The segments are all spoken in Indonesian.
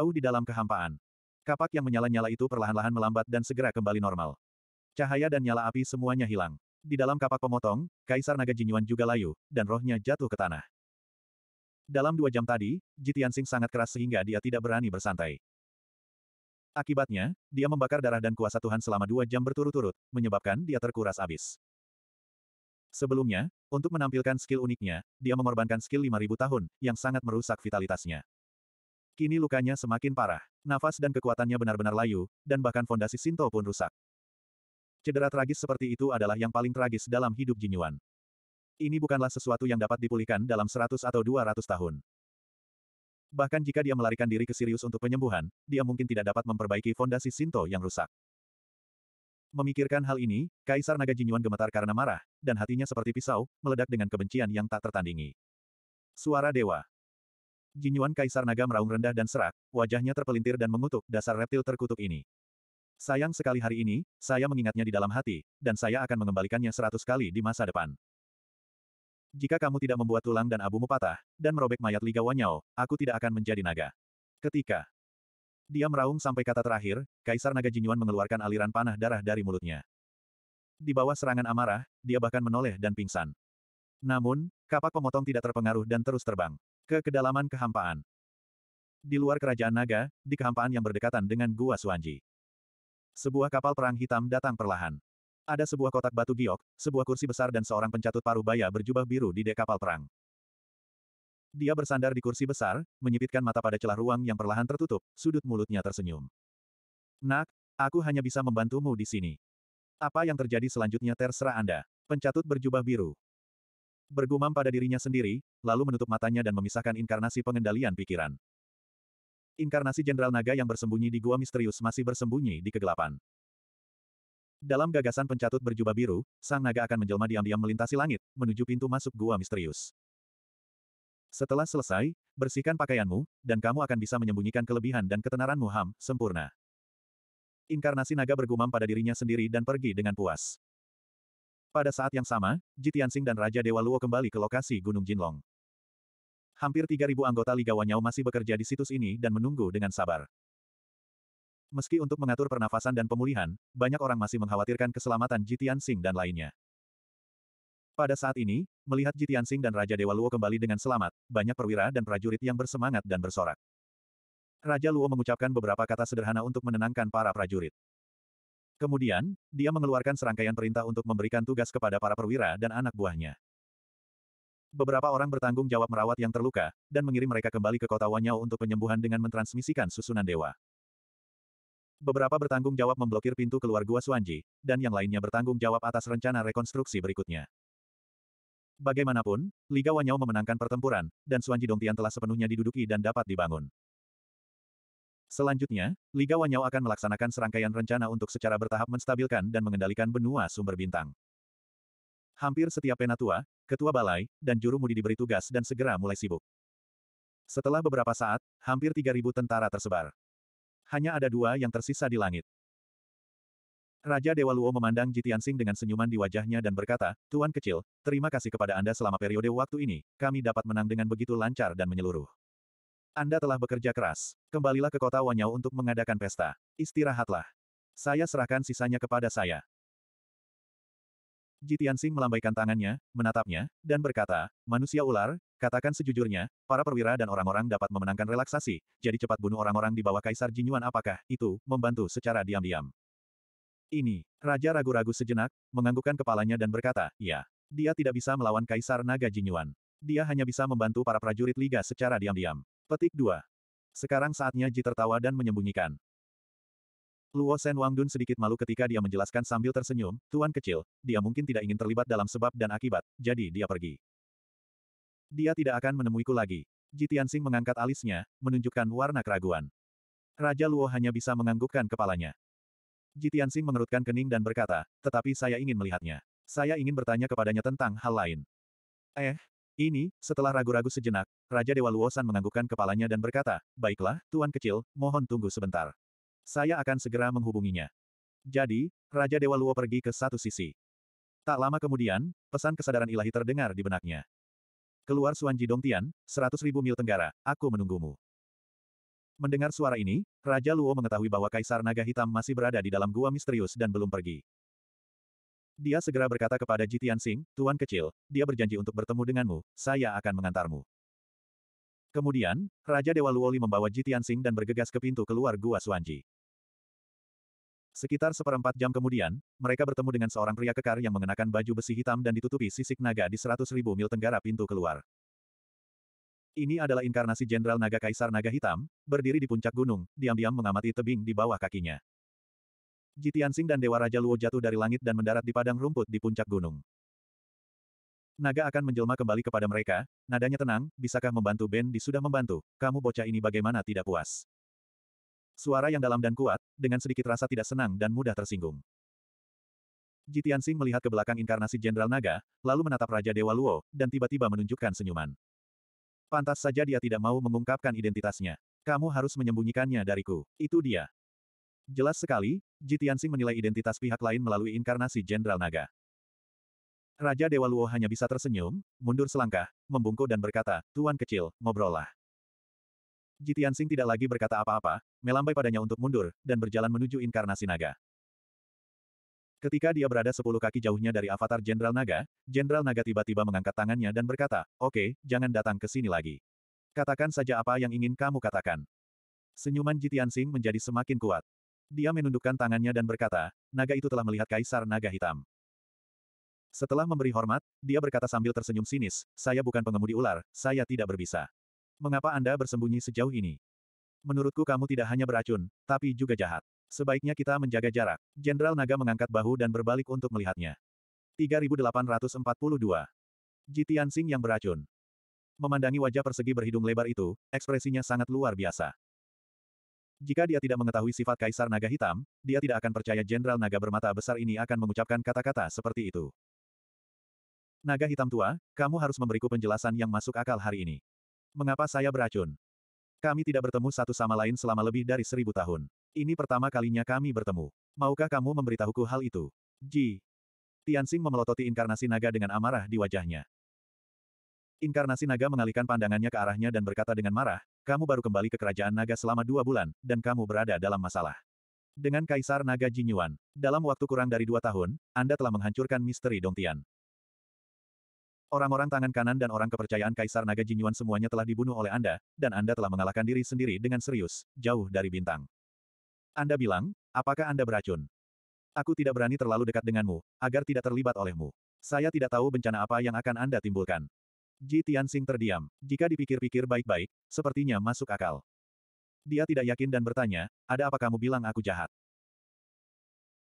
Jauh di dalam kehampaan. Kapak yang menyala-nyala itu perlahan-lahan melambat dan segera kembali normal. Cahaya dan nyala api semuanya hilang. Di dalam kapak pemotong, Kaisar Naga Jinyuan juga layu, dan rohnya jatuh ke tanah. Dalam dua jam tadi, Jitian Sing sangat keras sehingga dia tidak berani bersantai. Akibatnya, dia membakar darah dan kuasa Tuhan selama dua jam berturut-turut, menyebabkan dia terkuras abis. Sebelumnya, untuk menampilkan skill uniknya, dia mengorbankan skill 5000 tahun, yang sangat merusak vitalitasnya. Kini lukanya semakin parah. Nafas dan kekuatannya benar-benar layu, dan bahkan fondasi sinto pun rusak. Cedera tragis seperti itu adalah yang paling tragis dalam hidup Jinyuan. Ini bukanlah sesuatu yang dapat dipulihkan dalam 100 atau 200 tahun. Bahkan jika dia melarikan diri ke Sirius untuk penyembuhan, dia mungkin tidak dapat memperbaiki fondasi sinto yang rusak. Memikirkan hal ini, Kaisar Naga Jinyuan gemetar karena marah, dan hatinya seperti pisau, meledak dengan kebencian yang tak tertandingi. Suara Dewa Jinyuan Kaisar Naga meraung rendah dan serak, wajahnya terpelintir dan mengutuk dasar reptil terkutuk ini. Sayang sekali hari ini, saya mengingatnya di dalam hati, dan saya akan mengembalikannya seratus kali di masa depan. Jika kamu tidak membuat tulang dan abumu patah, dan merobek mayat Liga Wanyao, aku tidak akan menjadi naga. Ketika dia meraung sampai kata terakhir, Kaisar Naga Jinyuan mengeluarkan aliran panah darah dari mulutnya. Di bawah serangan amarah, dia bahkan menoleh dan pingsan. Namun, kapak pemotong tidak terpengaruh dan terus terbang. Ke kedalaman kehampaan. Di luar kerajaan naga, di kehampaan yang berdekatan dengan Gua Suanji. Sebuah kapal perang hitam datang perlahan. Ada sebuah kotak batu giok, sebuah kursi besar dan seorang pencatut paruh baya berjubah biru di dek kapal perang. Dia bersandar di kursi besar, menyipitkan mata pada celah ruang yang perlahan tertutup, sudut mulutnya tersenyum. Nak, aku hanya bisa membantumu di sini. Apa yang terjadi selanjutnya terserah Anda. Pencatut berjubah biru bergumam pada dirinya sendiri, lalu menutup matanya dan memisahkan inkarnasi pengendalian pikiran. Inkarnasi Jenderal Naga yang bersembunyi di gua misterius masih bersembunyi di kegelapan. Dalam gagasan pencatut berjubah biru, sang naga akan menjelma diam-diam melintasi langit, menuju pintu masuk gua misterius. Setelah selesai, bersihkan pakaianmu, dan kamu akan bisa menyembunyikan kelebihan dan ketenaranmu Ham, sempurna. Inkarnasi naga bergumam pada dirinya sendiri dan pergi dengan puas. Pada saat yang sama, Jitiansing dan Raja Dewa Luo kembali ke lokasi Gunung Jinlong. Hampir 3.000 anggota Liga Wanyao masih bekerja di situs ini dan menunggu dengan sabar. Meski untuk mengatur pernafasan dan pemulihan, banyak orang masih mengkhawatirkan keselamatan Jitiansing dan lainnya. Pada saat ini, melihat Jitiansing dan Raja Dewa Luo kembali dengan selamat, banyak perwira dan prajurit yang bersemangat dan bersorak. Raja Luo mengucapkan beberapa kata sederhana untuk menenangkan para prajurit. Kemudian, dia mengeluarkan serangkaian perintah untuk memberikan tugas kepada para perwira dan anak buahnya. Beberapa orang bertanggung jawab merawat yang terluka, dan mengirim mereka kembali ke kota Wanyao untuk penyembuhan dengan mentransmisikan susunan dewa. Beberapa bertanggung jawab memblokir pintu keluar Gua Suanji, dan yang lainnya bertanggung jawab atas rencana rekonstruksi berikutnya. Bagaimanapun, Liga Wanyao memenangkan pertempuran, dan Suanji Dongtian telah sepenuhnya diduduki dan dapat dibangun. Selanjutnya, Liga Wanyau akan melaksanakan serangkaian rencana untuk secara bertahap menstabilkan dan mengendalikan benua sumber bintang. Hampir setiap penatua, ketua balai, dan juru mudi diberi tugas dan segera mulai sibuk. Setelah beberapa saat, hampir 3.000 tentara tersebar. Hanya ada dua yang tersisa di langit. Raja Dewa Luo memandang Jitiansing dengan senyuman di wajahnya dan berkata, Tuan kecil, terima kasih kepada Anda selama periode waktu ini, kami dapat menang dengan begitu lancar dan menyeluruh. Anda telah bekerja keras. Kembalilah ke kota Wanyao untuk mengadakan pesta. Istirahatlah. Saya serahkan sisanya kepada saya. Jitian Sing melambaikan tangannya, menatapnya, dan berkata, Manusia ular, katakan sejujurnya, para perwira dan orang-orang dapat memenangkan relaksasi, jadi cepat bunuh orang-orang di bawah Kaisar Jinyuan apakah itu membantu secara diam-diam. Ini, Raja ragu-ragu sejenak, menganggukkan kepalanya dan berkata, ya, dia tidak bisa melawan Kaisar Naga Jinyuan. Dia hanya bisa membantu para prajurit Liga secara diam-diam. Petik 2. Sekarang saatnya Ji tertawa dan menyembunyikan. Luo Sen Dun sedikit malu ketika dia menjelaskan sambil tersenyum, Tuan kecil, dia mungkin tidak ingin terlibat dalam sebab dan akibat, jadi dia pergi. Dia tidak akan menemuiku lagi. Ji Tianxing mengangkat alisnya, menunjukkan warna keraguan. Raja Luo hanya bisa menganggukkan kepalanya. Ji Tianxing mengerutkan kening dan berkata, tetapi saya ingin melihatnya. Saya ingin bertanya kepadanya tentang hal lain. Eh, ini, setelah ragu-ragu sejenak, Raja Dewa Luosan menganggukkan kepalanya dan berkata, Baiklah, Tuan Kecil, mohon tunggu sebentar. Saya akan segera menghubunginya. Jadi, Raja Dewa Luo pergi ke satu sisi. Tak lama kemudian, pesan kesadaran ilahi terdengar di benaknya. Keluar Suanji Dongtian, seratus ribu mil tenggara, aku menunggumu. Mendengar suara ini, Raja Luo mengetahui bahwa Kaisar Naga Hitam masih berada di dalam gua misterius dan belum pergi. Dia segera berkata kepada Jitian Tianxing, Tuan kecil, dia berjanji untuk bertemu denganmu, saya akan mengantarmu. Kemudian, Raja Dewa Luoli membawa Jitian Tianxing dan bergegas ke pintu keluar Gua Suanji. Sekitar seperempat jam kemudian, mereka bertemu dengan seorang pria kekar yang mengenakan baju besi hitam dan ditutupi sisik naga di seratus ribu mil tenggara pintu keluar. Ini adalah inkarnasi Jenderal Naga Kaisar Naga Hitam, berdiri di puncak gunung, diam-diam mengamati tebing di bawah kakinya. Ji Tianxing dan Dewa Raja Luo jatuh dari langit dan mendarat di padang rumput di puncak gunung. Naga akan menjelma kembali kepada mereka, nadanya tenang, bisakah membantu Ben di sudah membantu, kamu bocah ini bagaimana tidak puas. Suara yang dalam dan kuat, dengan sedikit rasa tidak senang dan mudah tersinggung. Ji Tianxing melihat ke belakang inkarnasi Jenderal Naga, lalu menatap Raja Dewa Luo, dan tiba-tiba menunjukkan senyuman. Pantas saja dia tidak mau mengungkapkan identitasnya. Kamu harus menyembunyikannya dariku. Itu dia. Jelas sekali, Ji menilai identitas pihak lain melalui inkarnasi Jenderal Naga. Raja Dewa Luo hanya bisa tersenyum, mundur selangkah, membungkuk dan berkata, Tuan kecil, ngobrollah. Ji Tianxing tidak lagi berkata apa-apa, melambai padanya untuk mundur, dan berjalan menuju inkarnasi naga. Ketika dia berada sepuluh kaki jauhnya dari avatar Jenderal Naga, Jenderal Naga tiba-tiba mengangkat tangannya dan berkata, Oke, okay, jangan datang ke sini lagi. Katakan saja apa yang ingin kamu katakan. Senyuman Jitian menjadi semakin kuat. Dia menundukkan tangannya dan berkata, naga itu telah melihat kaisar naga hitam. Setelah memberi hormat, dia berkata sambil tersenyum sinis, saya bukan pengemudi ular, saya tidak berbisa. Mengapa Anda bersembunyi sejauh ini? Menurutku kamu tidak hanya beracun, tapi juga jahat. Sebaiknya kita menjaga jarak. Jenderal Naga mengangkat bahu dan berbalik untuk melihatnya. 3842. Jitian Sing yang beracun. Memandangi wajah persegi berhidung lebar itu, ekspresinya sangat luar biasa. Jika dia tidak mengetahui sifat Kaisar Naga Hitam, dia tidak akan percaya Jenderal Naga Bermata Besar ini akan mengucapkan kata-kata seperti itu. Naga Hitam Tua, kamu harus memberiku penjelasan yang masuk akal hari ini. Mengapa saya beracun? Kami tidak bertemu satu sama lain selama lebih dari seribu tahun. Ini pertama kalinya kami bertemu. Maukah kamu memberitahuku hal itu? Ji. Tianxing memelototi inkarnasi naga dengan amarah di wajahnya. Inkarnasi naga mengalihkan pandangannya ke arahnya dan berkata dengan marah, kamu baru kembali ke kerajaan naga selama dua bulan, dan kamu berada dalam masalah. Dengan Kaisar Naga Jinyuan, dalam waktu kurang dari dua tahun, Anda telah menghancurkan misteri Dong Tian. Orang-orang tangan kanan dan orang kepercayaan Kaisar Naga Jinyuan semuanya telah dibunuh oleh Anda, dan Anda telah mengalahkan diri sendiri dengan serius, jauh dari bintang. Anda bilang, apakah Anda beracun? Aku tidak berani terlalu dekat denganmu, agar tidak terlibat olehmu. Saya tidak tahu bencana apa yang akan Anda timbulkan. Ji Tianxing terdiam. Jika dipikir-pikir baik-baik, sepertinya masuk akal. Dia tidak yakin dan bertanya, ada apa kamu bilang aku jahat?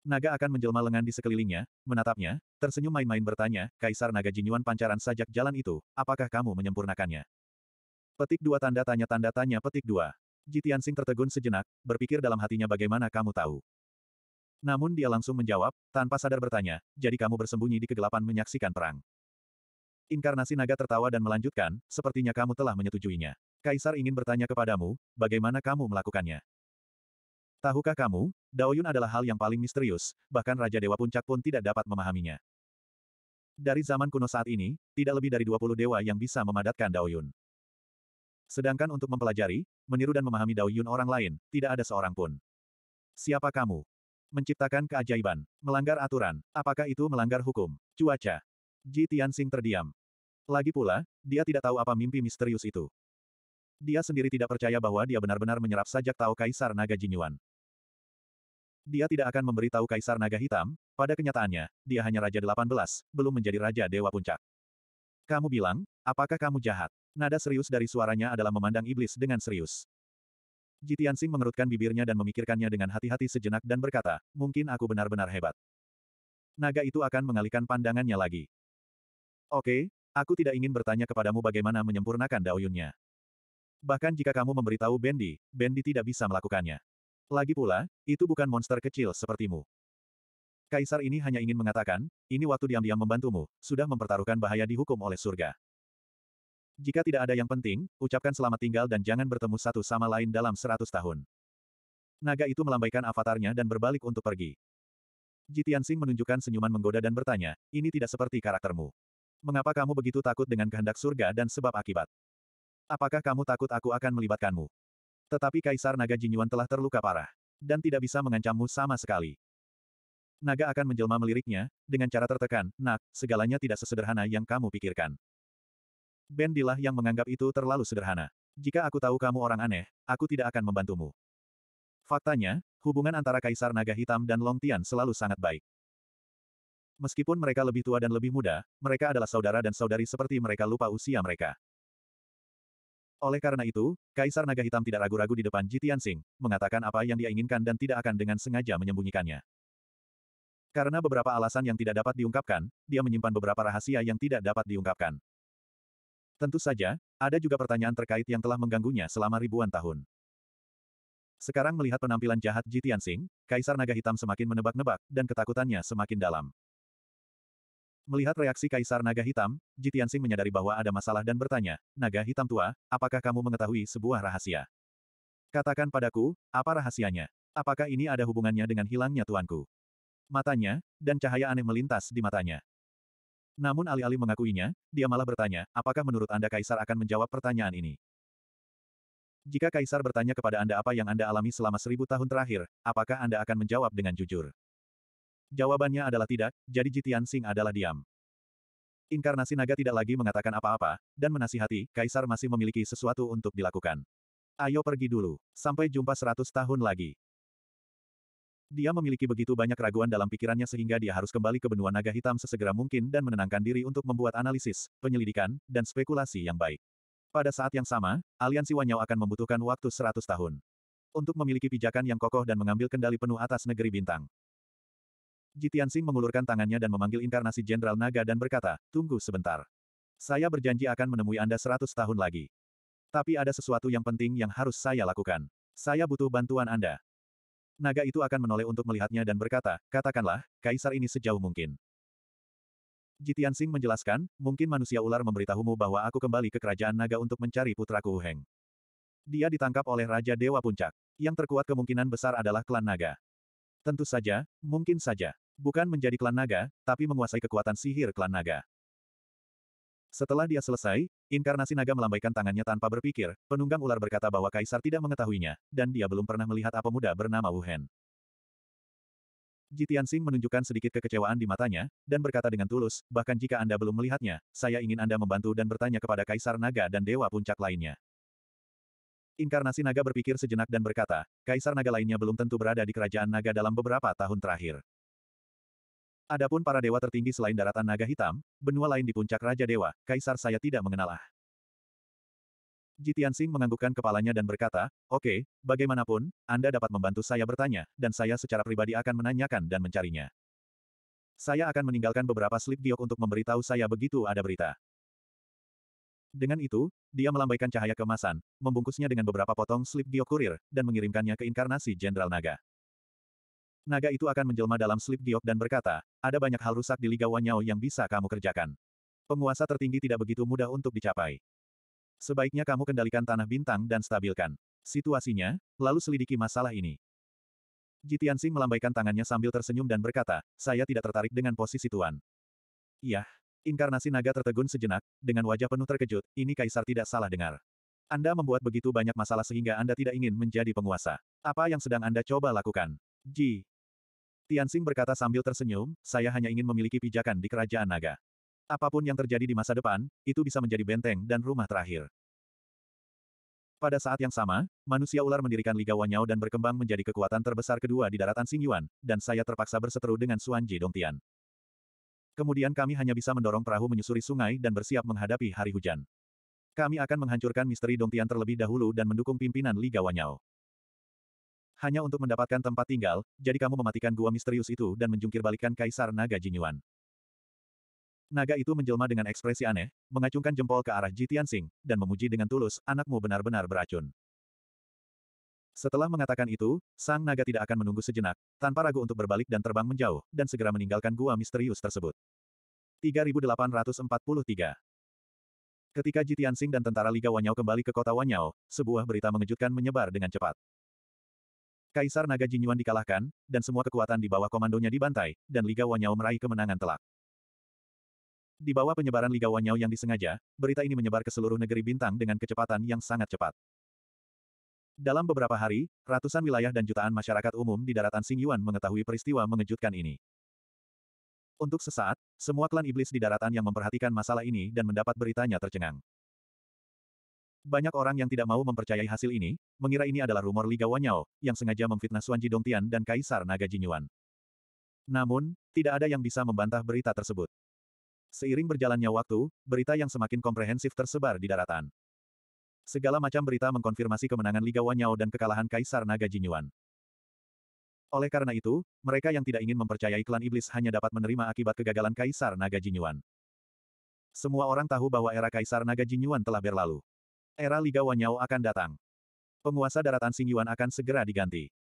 Naga akan menjelma lengan di sekelilingnya, menatapnya, tersenyum main-main bertanya, Kaisar Naga Jinyuan pancaran sajak jalan itu, apakah kamu menyempurnakannya? Petik dua tanda tanya tanda tanya petik dua. Tianxing tertegun sejenak, berpikir dalam hatinya bagaimana kamu tahu. Namun dia langsung menjawab, tanpa sadar bertanya, jadi kamu bersembunyi di kegelapan menyaksikan perang. Inkarnasi naga tertawa dan melanjutkan, sepertinya kamu telah menyetujuinya. Kaisar ingin bertanya kepadamu, bagaimana kamu melakukannya? Tahukah kamu, Daoyun adalah hal yang paling misterius, bahkan Raja Dewa Puncak pun tidak dapat memahaminya. Dari zaman kuno saat ini, tidak lebih dari 20 dewa yang bisa memadatkan Daoyun. Sedangkan untuk mempelajari, meniru dan memahami Daoyun orang lain, tidak ada seorang pun. Siapa kamu? Menciptakan keajaiban, melanggar aturan, apakah itu melanggar hukum, cuaca, Ji Tianxing terdiam. Lagi pula, dia tidak tahu apa mimpi misterius itu. Dia sendiri tidak percaya bahwa dia benar-benar menyerap sajak Tao Kaisar Naga Jinyuan. Dia tidak akan memberi tahu Kaisar Naga Hitam, pada kenyataannya, dia hanya Raja 18, belum menjadi Raja Dewa Puncak. Kamu bilang, apakah kamu jahat? Nada serius dari suaranya adalah memandang iblis dengan serius. Jitian Sing mengerutkan bibirnya dan memikirkannya dengan hati-hati sejenak dan berkata, mungkin aku benar-benar hebat. Naga itu akan mengalihkan pandangannya lagi. Oke, aku tidak ingin bertanya kepadamu bagaimana menyempurnakan daoyunnya. Bahkan jika kamu memberitahu Bendy, Bendy tidak bisa melakukannya. Lagi pula, itu bukan monster kecil sepertimu. Kaisar ini hanya ingin mengatakan, ini waktu diam-diam membantumu, sudah mempertaruhkan bahaya dihukum oleh surga. Jika tidak ada yang penting, ucapkan selamat tinggal dan jangan bertemu satu sama lain dalam seratus tahun. Naga itu melambaikan avatarnya dan berbalik untuk pergi. Jitian Sing menunjukkan senyuman menggoda dan bertanya, ini tidak seperti karaktermu mengapa kamu begitu takut dengan kehendak surga dan sebab akibat? Apakah kamu takut aku akan melibatkanmu? Tetapi Kaisar Naga Jinyuan telah terluka parah. Dan tidak bisa mengancammu sama sekali. Naga akan menjelma meliriknya, dengan cara tertekan, nak, segalanya tidak sesederhana yang kamu pikirkan. Bendilah yang menganggap itu terlalu sederhana. Jika aku tahu kamu orang aneh, aku tidak akan membantumu. Faktanya, hubungan antara Kaisar Naga Hitam dan Long Tian selalu sangat baik. Meskipun mereka lebih tua dan lebih muda, mereka adalah saudara dan saudari seperti mereka lupa usia mereka. Oleh karena itu, Kaisar Naga Hitam tidak ragu-ragu di depan Jitian Sing, mengatakan apa yang dia inginkan dan tidak akan dengan sengaja menyembunyikannya. Karena beberapa alasan yang tidak dapat diungkapkan, dia menyimpan beberapa rahasia yang tidak dapat diungkapkan. Tentu saja, ada juga pertanyaan terkait yang telah mengganggunya selama ribuan tahun. Sekarang melihat penampilan jahat Jitian Singh, Kaisar Naga Hitam semakin menebak-nebak, dan ketakutannya semakin dalam. Melihat reaksi Kaisar Naga Hitam, Jitiansing menyadari bahwa ada masalah dan bertanya, Naga Hitam Tua, apakah kamu mengetahui sebuah rahasia? Katakan padaku, apa rahasianya? Apakah ini ada hubungannya dengan hilangnya tuanku? Matanya, dan cahaya aneh melintas di matanya. Namun alih-alih mengakuinya, dia malah bertanya, apakah menurut Anda Kaisar akan menjawab pertanyaan ini? Jika Kaisar bertanya kepada Anda apa yang Anda alami selama seribu tahun terakhir, apakah Anda akan menjawab dengan jujur? Jawabannya adalah tidak, jadi Jitian Sing adalah diam. Inkarnasi naga tidak lagi mengatakan apa-apa, dan menasihati, Kaisar masih memiliki sesuatu untuk dilakukan. Ayo pergi dulu. Sampai jumpa seratus tahun lagi. Dia memiliki begitu banyak keraguan dalam pikirannya sehingga dia harus kembali ke benua naga hitam sesegera mungkin dan menenangkan diri untuk membuat analisis, penyelidikan, dan spekulasi yang baik. Pada saat yang sama, aliansi Wanyao akan membutuhkan waktu seratus tahun. Untuk memiliki pijakan yang kokoh dan mengambil kendali penuh atas negeri bintang. Jitian Sing mengulurkan tangannya dan memanggil inkarnasi Jenderal Naga dan berkata, tunggu sebentar. Saya berjanji akan menemui Anda seratus tahun lagi. Tapi ada sesuatu yang penting yang harus saya lakukan. Saya butuh bantuan Anda. Naga itu akan menoleh untuk melihatnya dan berkata, katakanlah, kaisar ini sejauh mungkin. Jitian Sing menjelaskan, mungkin manusia ular memberitahumu bahwa aku kembali ke kerajaan naga untuk mencari putraku Uheng. Dia ditangkap oleh Raja Dewa Puncak. Yang terkuat kemungkinan besar adalah klan naga. Tentu saja, mungkin saja. Bukan menjadi klan naga, tapi menguasai kekuatan sihir klan naga. Setelah dia selesai, inkarnasi naga melambaikan tangannya tanpa berpikir, penunggang ular berkata bahwa kaisar tidak mengetahuinya, dan dia belum pernah melihat apa muda bernama Wu Jitian Sing menunjukkan sedikit kekecewaan di matanya, dan berkata dengan tulus, bahkan jika Anda belum melihatnya, saya ingin Anda membantu dan bertanya kepada Kaisar Naga dan Dewa Puncak lainnya. Inkarnasi Naga berpikir sejenak dan berkata, Kaisar Naga lainnya belum tentu berada di Kerajaan Naga dalam beberapa tahun terakhir. Adapun para dewa tertinggi selain daratan naga hitam, benua lain di puncak Raja Dewa, Kaisar saya tidak mengenalah. Jitian Sing menganggukkan kepalanya dan berkata, Oke, okay, bagaimanapun, Anda dapat membantu saya bertanya, dan saya secara pribadi akan menanyakan dan mencarinya. Saya akan meninggalkan beberapa slip giok untuk memberitahu saya begitu ada berita. Dengan itu, dia melambaikan cahaya kemasan, membungkusnya dengan beberapa potong slip giok kurir, dan mengirimkannya ke inkarnasi Jenderal Naga naga itu akan menjelma dalam slip giok dan berkata, ada banyak hal rusak di Liga Wanyao yang bisa kamu kerjakan. Penguasa tertinggi tidak begitu mudah untuk dicapai. Sebaiknya kamu kendalikan tanah bintang dan stabilkan situasinya, lalu selidiki masalah ini. Jitiansing melambaikan tangannya sambil tersenyum dan berkata, saya tidak tertarik dengan posisi Tuan. Yah, inkarnasi naga tertegun sejenak, dengan wajah penuh terkejut, ini Kaisar tidak salah dengar. Anda membuat begitu banyak masalah sehingga Anda tidak ingin menjadi penguasa. Apa yang sedang Anda coba lakukan? Ji, Tianxing berkata sambil tersenyum, saya hanya ingin memiliki pijakan di kerajaan naga. Apapun yang terjadi di masa depan, itu bisa menjadi benteng dan rumah terakhir. Pada saat yang sama, manusia ular mendirikan Liga Wanyao dan berkembang menjadi kekuatan terbesar kedua di daratan Xingyuan, dan saya terpaksa berseteru dengan Suanji Dongtian. Kemudian kami hanya bisa mendorong perahu menyusuri sungai dan bersiap menghadapi hari hujan. Kami akan menghancurkan misteri Dongtian terlebih dahulu dan mendukung pimpinan Liga Wanyao. Hanya untuk mendapatkan tempat tinggal, jadi kamu mematikan gua misterius itu dan menjungkirbalikan Kaisar Naga Jinyuan. Naga itu menjelma dengan ekspresi aneh, mengacungkan jempol ke arah Ji Tianxing, dan memuji dengan tulus, anakmu benar-benar beracun. Setelah mengatakan itu, sang naga tidak akan menunggu sejenak, tanpa ragu untuk berbalik dan terbang menjauh, dan segera meninggalkan gua misterius tersebut. 3843 Ketika Tianxing dan tentara Liga Wanyao kembali ke kota Wanyao, sebuah berita mengejutkan menyebar dengan cepat. Kaisar Naga Jinyuan dikalahkan, dan semua kekuatan di bawah komandonya dibantai, dan Liga Wanyao meraih kemenangan telak. Di bawah penyebaran Liga Wanyao yang disengaja, berita ini menyebar ke seluruh negeri bintang dengan kecepatan yang sangat cepat. Dalam beberapa hari, ratusan wilayah dan jutaan masyarakat umum di daratan Xingyuan mengetahui peristiwa mengejutkan ini. Untuk sesaat, semua klan iblis di daratan yang memperhatikan masalah ini dan mendapat beritanya tercengang. Banyak orang yang tidak mau mempercayai hasil ini, mengira ini adalah rumor Liga Wanyao, yang sengaja memfitnah Suan Dongtian dan Kaisar Naga Jinyuan. Namun, tidak ada yang bisa membantah berita tersebut. Seiring berjalannya waktu, berita yang semakin komprehensif tersebar di daratan. Segala macam berita mengkonfirmasi kemenangan Liga Wanyao dan kekalahan Kaisar Naga Jinyuan. Oleh karena itu, mereka yang tidak ingin mempercayai klan iblis hanya dapat menerima akibat kegagalan Kaisar Naga Jinyuan. Semua orang tahu bahwa era Kaisar Naga Jinyuan telah berlalu. Era Liga Wanyao akan datang. Penguasa daratan Singyuan akan segera diganti.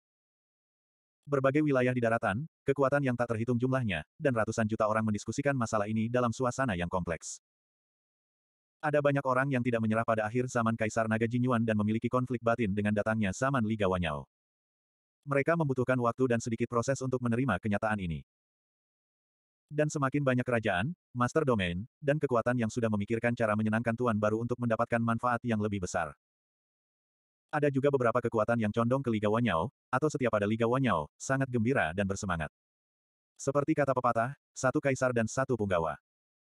Berbagai wilayah di daratan, kekuatan yang tak terhitung jumlahnya, dan ratusan juta orang mendiskusikan masalah ini dalam suasana yang kompleks. Ada banyak orang yang tidak menyerah pada akhir zaman Kaisar Naga Jinyuan dan memiliki konflik batin dengan datangnya zaman Liga Wanyao. Mereka membutuhkan waktu dan sedikit proses untuk menerima kenyataan ini dan semakin banyak kerajaan, master domain, dan kekuatan yang sudah memikirkan cara menyenangkan tuan baru untuk mendapatkan manfaat yang lebih besar. Ada juga beberapa kekuatan yang condong ke Liga Wanyao, atau setiap pada Liga Wanyao, sangat gembira dan bersemangat. Seperti kata pepatah, satu kaisar dan satu punggawa.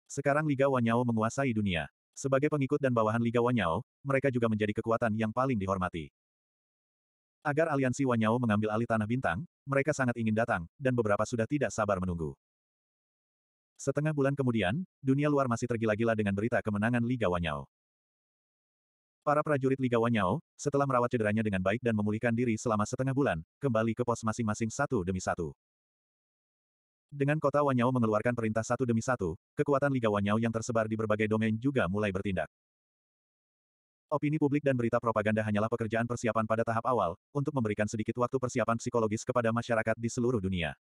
Sekarang Liga Wanyao menguasai dunia. Sebagai pengikut dan bawahan Liga Wanyao, mereka juga menjadi kekuatan yang paling dihormati. Agar aliansi Wanyao mengambil alih Tanah Bintang, mereka sangat ingin datang, dan beberapa sudah tidak sabar menunggu. Setengah bulan kemudian, dunia luar masih tergila-gila dengan berita kemenangan Liga Wanyao. Para prajurit Liga Wanyao, setelah merawat cederanya dengan baik dan memulihkan diri selama setengah bulan, kembali ke pos masing-masing satu demi satu. Dengan kota Wanyao mengeluarkan perintah satu demi satu, kekuatan Liga Wanyao yang tersebar di berbagai domain juga mulai bertindak. Opini publik dan berita propaganda hanyalah pekerjaan persiapan pada tahap awal, untuk memberikan sedikit waktu persiapan psikologis kepada masyarakat di seluruh dunia.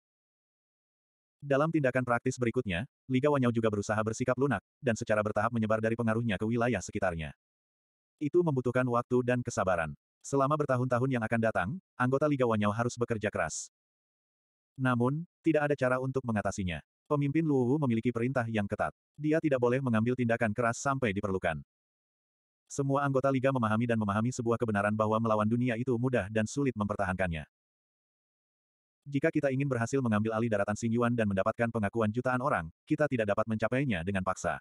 Dalam tindakan praktis berikutnya, Liga Wanyao juga berusaha bersikap lunak, dan secara bertahap menyebar dari pengaruhnya ke wilayah sekitarnya. Itu membutuhkan waktu dan kesabaran. Selama bertahun-tahun yang akan datang, anggota Liga Wanyao harus bekerja keras. Namun, tidak ada cara untuk mengatasinya. Pemimpin Luwu memiliki perintah yang ketat. Dia tidak boleh mengambil tindakan keras sampai diperlukan. Semua anggota Liga memahami dan memahami sebuah kebenaran bahwa melawan dunia itu mudah dan sulit mempertahankannya. Jika kita ingin berhasil mengambil alih daratan Singyuan dan mendapatkan pengakuan jutaan orang, kita tidak dapat mencapainya dengan paksa.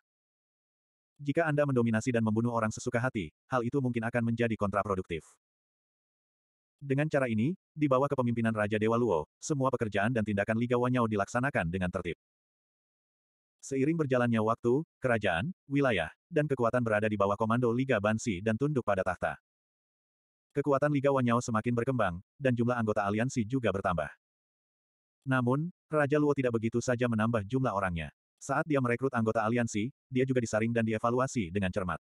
Jika Anda mendominasi dan membunuh orang sesuka hati, hal itu mungkin akan menjadi kontraproduktif. Dengan cara ini, di bawah kepemimpinan Raja Dewa Luo, semua pekerjaan dan tindakan Liga Wanyao dilaksanakan dengan tertib. Seiring berjalannya waktu, kerajaan, wilayah, dan kekuatan berada di bawah komando Liga Bansi dan tunduk pada tahta. Kekuatan Liga Wanyao semakin berkembang, dan jumlah anggota aliansi juga bertambah. Namun, Raja Luo tidak begitu saja menambah jumlah orangnya. Saat dia merekrut anggota aliansi, dia juga disaring dan dievaluasi dengan cermat.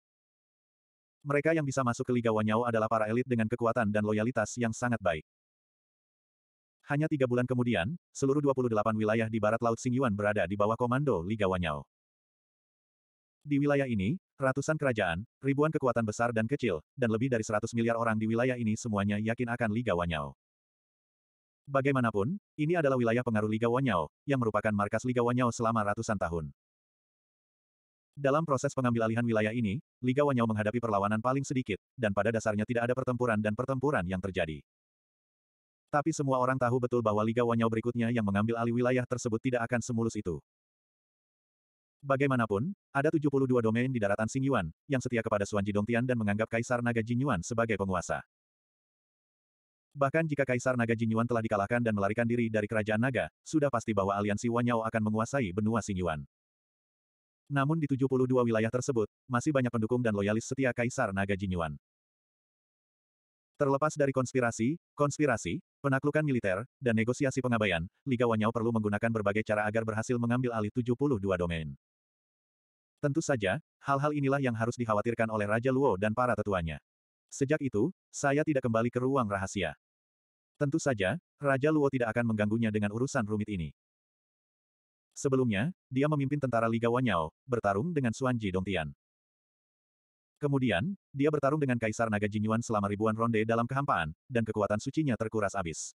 Mereka yang bisa masuk ke Liga Wanyao adalah para elit dengan kekuatan dan loyalitas yang sangat baik. Hanya tiga bulan kemudian, seluruh 28 wilayah di barat Laut Singyuan berada di bawah komando Liga Wanyao. Di wilayah ini, ratusan kerajaan, ribuan kekuatan besar dan kecil, dan lebih dari 100 miliar orang di wilayah ini semuanya yakin akan Liga Wanyao. Bagaimanapun, ini adalah wilayah pengaruh Liga Wanyao, yang merupakan markas Liga Wanyao selama ratusan tahun. Dalam proses pengambil alihan wilayah ini, Liga Wanyao menghadapi perlawanan paling sedikit, dan pada dasarnya tidak ada pertempuran dan pertempuran yang terjadi. Tapi semua orang tahu betul bahwa Liga Wanyao berikutnya yang mengambil alih wilayah tersebut tidak akan semulus itu. Bagaimanapun, ada 72 domain di daratan Xingyuan, yang setia kepada Suan Dongtian dan menganggap Kaisar Naga Jinyuan sebagai penguasa. Bahkan jika Kaisar Naga Jinyuan telah dikalahkan dan melarikan diri dari kerajaan Naga, sudah pasti bahwa aliansi Wanyao akan menguasai benua Xingyuan. Namun di 72 wilayah tersebut, masih banyak pendukung dan loyalis setia Kaisar Naga Jinyuan. Terlepas dari konspirasi, konspirasi, penaklukan militer, dan negosiasi pengabaian, Liga Wanyao perlu menggunakan berbagai cara agar berhasil mengambil alih 72 domain. Tentu saja, hal-hal inilah yang harus dikhawatirkan oleh Raja Luo dan para tetuanya. Sejak itu, saya tidak kembali ke ruang rahasia. Tentu saja, Raja Luo tidak akan mengganggunya dengan urusan rumit ini. Sebelumnya, dia memimpin tentara Liga Wanyao, bertarung dengan Suanji Dongtian. Kemudian, dia bertarung dengan Kaisar Naga Jinyuan selama ribuan ronde dalam kehampaan, dan kekuatan sucinya terkuras abis.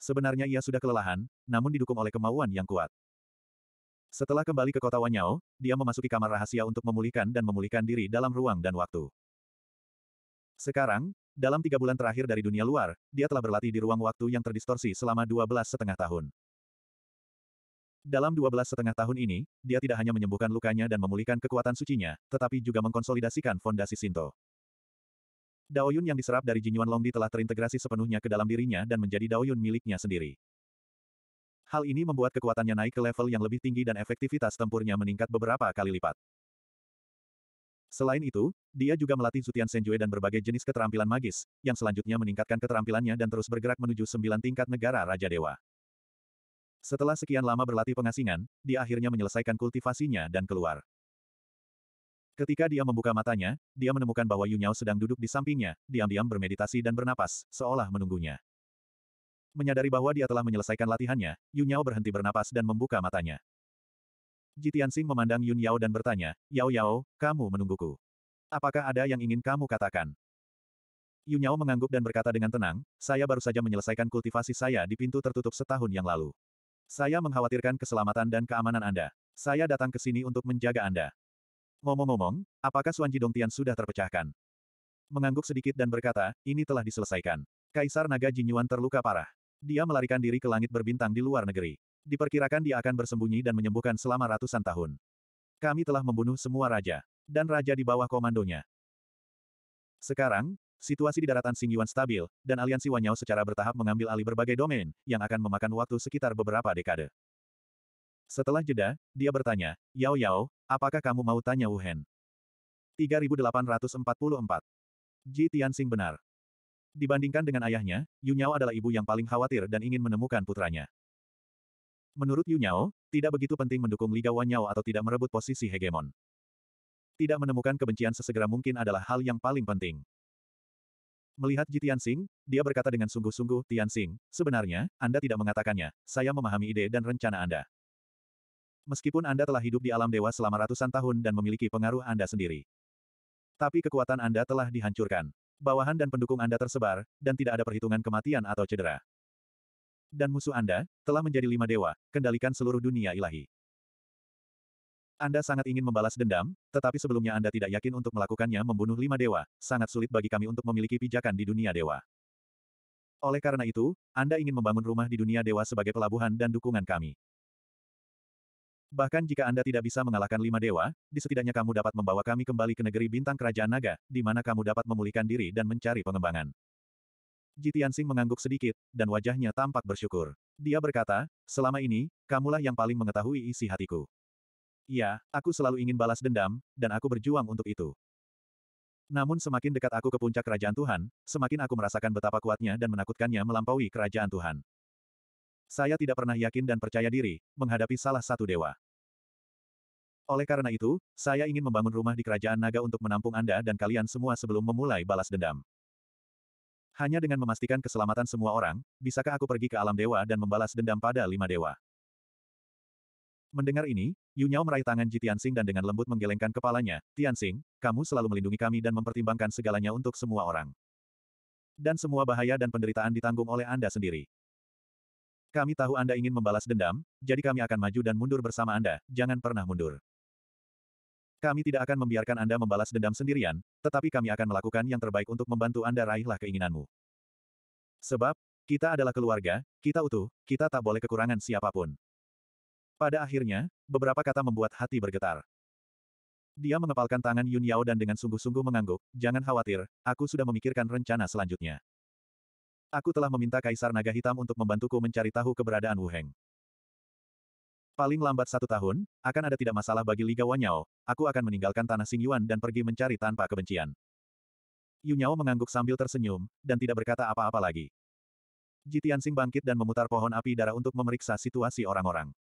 Sebenarnya ia sudah kelelahan, namun didukung oleh kemauan yang kuat. Setelah kembali ke kota Wanyao, dia memasuki kamar rahasia untuk memulihkan dan memulihkan diri dalam ruang dan waktu. Sekarang, dalam tiga bulan terakhir dari dunia luar, dia telah berlatih di ruang waktu yang terdistorsi selama dua belas setengah tahun. Dalam dua belas setengah tahun ini, dia tidak hanya menyembuhkan lukanya dan memulihkan kekuatan sucinya, tetapi juga mengkonsolidasikan fondasi Sinto. Daoyun yang diserap dari Jinyuan Longdi telah terintegrasi sepenuhnya ke dalam dirinya dan menjadi Daoyun miliknya sendiri. Hal ini membuat kekuatannya naik ke level yang lebih tinggi dan efektivitas tempurnya meningkat beberapa kali lipat. Selain itu, dia juga melatih Zutian Senjue dan berbagai jenis keterampilan magis, yang selanjutnya meningkatkan keterampilannya dan terus bergerak menuju sembilan tingkat negara Raja Dewa. Setelah sekian lama berlatih pengasingan, dia akhirnya menyelesaikan kultivasinya dan keluar. Ketika dia membuka matanya, dia menemukan bahwa Yunyao sedang duduk di sampingnya, diam-diam bermeditasi dan bernapas, seolah menunggunya. Menyadari bahwa dia telah menyelesaikan latihannya, Yunyao berhenti bernapas dan membuka matanya. Tianxing memandang Yun Yao dan bertanya, Yao Yao, kamu menungguku. Apakah ada yang ingin kamu katakan? Yun Yao mengangguk dan berkata dengan tenang, saya baru saja menyelesaikan kultivasi saya di pintu tertutup setahun yang lalu. Saya mengkhawatirkan keselamatan dan keamanan Anda. Saya datang ke sini untuk menjaga Anda. Ngomong-ngomong, apakah Suan Jidong Tian sudah terpecahkan? Mengangguk sedikit dan berkata, ini telah diselesaikan. Kaisar Naga Jinyuan terluka parah. Dia melarikan diri ke langit berbintang di luar negeri. Diperkirakan dia akan bersembunyi dan menyembuhkan selama ratusan tahun. Kami telah membunuh semua raja. Dan raja di bawah komandonya. Sekarang, situasi di daratan Singyuan stabil, dan aliansi Wanyao secara bertahap mengambil alih berbagai domain, yang akan memakan waktu sekitar beberapa dekade. Setelah jeda, dia bertanya, Yao Yao, apakah kamu mau tanya Wuhan? 3844. Ji Tianxing benar. Dibandingkan dengan ayahnya, Yunyao adalah ibu yang paling khawatir dan ingin menemukan putranya. Menurut Yu Nyao, tidak begitu penting mendukung Liga Wanyao atau tidak merebut posisi hegemon. Tidak menemukan kebencian sesegera mungkin adalah hal yang paling penting. Melihat Ji Tianxing, dia berkata dengan sungguh-sungguh, Tianxing, sebenarnya, Anda tidak mengatakannya, saya memahami ide dan rencana Anda. Meskipun Anda telah hidup di alam dewa selama ratusan tahun dan memiliki pengaruh Anda sendiri. Tapi kekuatan Anda telah dihancurkan. Bawahan dan pendukung Anda tersebar, dan tidak ada perhitungan kematian atau cedera dan musuh Anda, telah menjadi lima dewa, kendalikan seluruh dunia ilahi. Anda sangat ingin membalas dendam, tetapi sebelumnya Anda tidak yakin untuk melakukannya membunuh lima dewa, sangat sulit bagi kami untuk memiliki pijakan di dunia dewa. Oleh karena itu, Anda ingin membangun rumah di dunia dewa sebagai pelabuhan dan dukungan kami. Bahkan jika Anda tidak bisa mengalahkan lima dewa, di setidaknya kamu dapat membawa kami kembali ke negeri bintang kerajaan naga, di mana kamu dapat memulihkan diri dan mencari pengembangan. Jitiansing mengangguk sedikit, dan wajahnya tampak bersyukur. Dia berkata, selama ini, kamulah yang paling mengetahui isi hatiku. Ya, aku selalu ingin balas dendam, dan aku berjuang untuk itu. Namun semakin dekat aku ke puncak kerajaan Tuhan, semakin aku merasakan betapa kuatnya dan menakutkannya melampaui kerajaan Tuhan. Saya tidak pernah yakin dan percaya diri, menghadapi salah satu dewa. Oleh karena itu, saya ingin membangun rumah di kerajaan naga untuk menampung Anda dan kalian semua sebelum memulai balas dendam. Hanya dengan memastikan keselamatan semua orang, bisakah aku pergi ke alam dewa dan membalas dendam pada lima dewa? Mendengar ini, Yu meraih tangan Ji Tianxing dan dengan lembut menggelengkan kepalanya, Tianxing, kamu selalu melindungi kami dan mempertimbangkan segalanya untuk semua orang. Dan semua bahaya dan penderitaan ditanggung oleh Anda sendiri. Kami tahu Anda ingin membalas dendam, jadi kami akan maju dan mundur bersama Anda, jangan pernah mundur. Kami tidak akan membiarkan Anda membalas dendam sendirian, tetapi kami akan melakukan yang terbaik untuk membantu Anda raihlah keinginanmu. Sebab, kita adalah keluarga, kita utuh, kita tak boleh kekurangan siapapun. Pada akhirnya, beberapa kata membuat hati bergetar. Dia mengepalkan tangan Yun Yao dan dengan sungguh-sungguh mengangguk, jangan khawatir, aku sudah memikirkan rencana selanjutnya. Aku telah meminta Kaisar Naga Hitam untuk membantuku mencari tahu keberadaan Wu Heng. Paling lambat satu tahun, akan ada tidak masalah bagi Liga Wanyao, aku akan meninggalkan tanah Singyuan dan pergi mencari tanpa kebencian. Yunyao mengangguk sambil tersenyum, dan tidak berkata apa-apa lagi. Jitian sing bangkit dan memutar pohon api darah untuk memeriksa situasi orang-orang.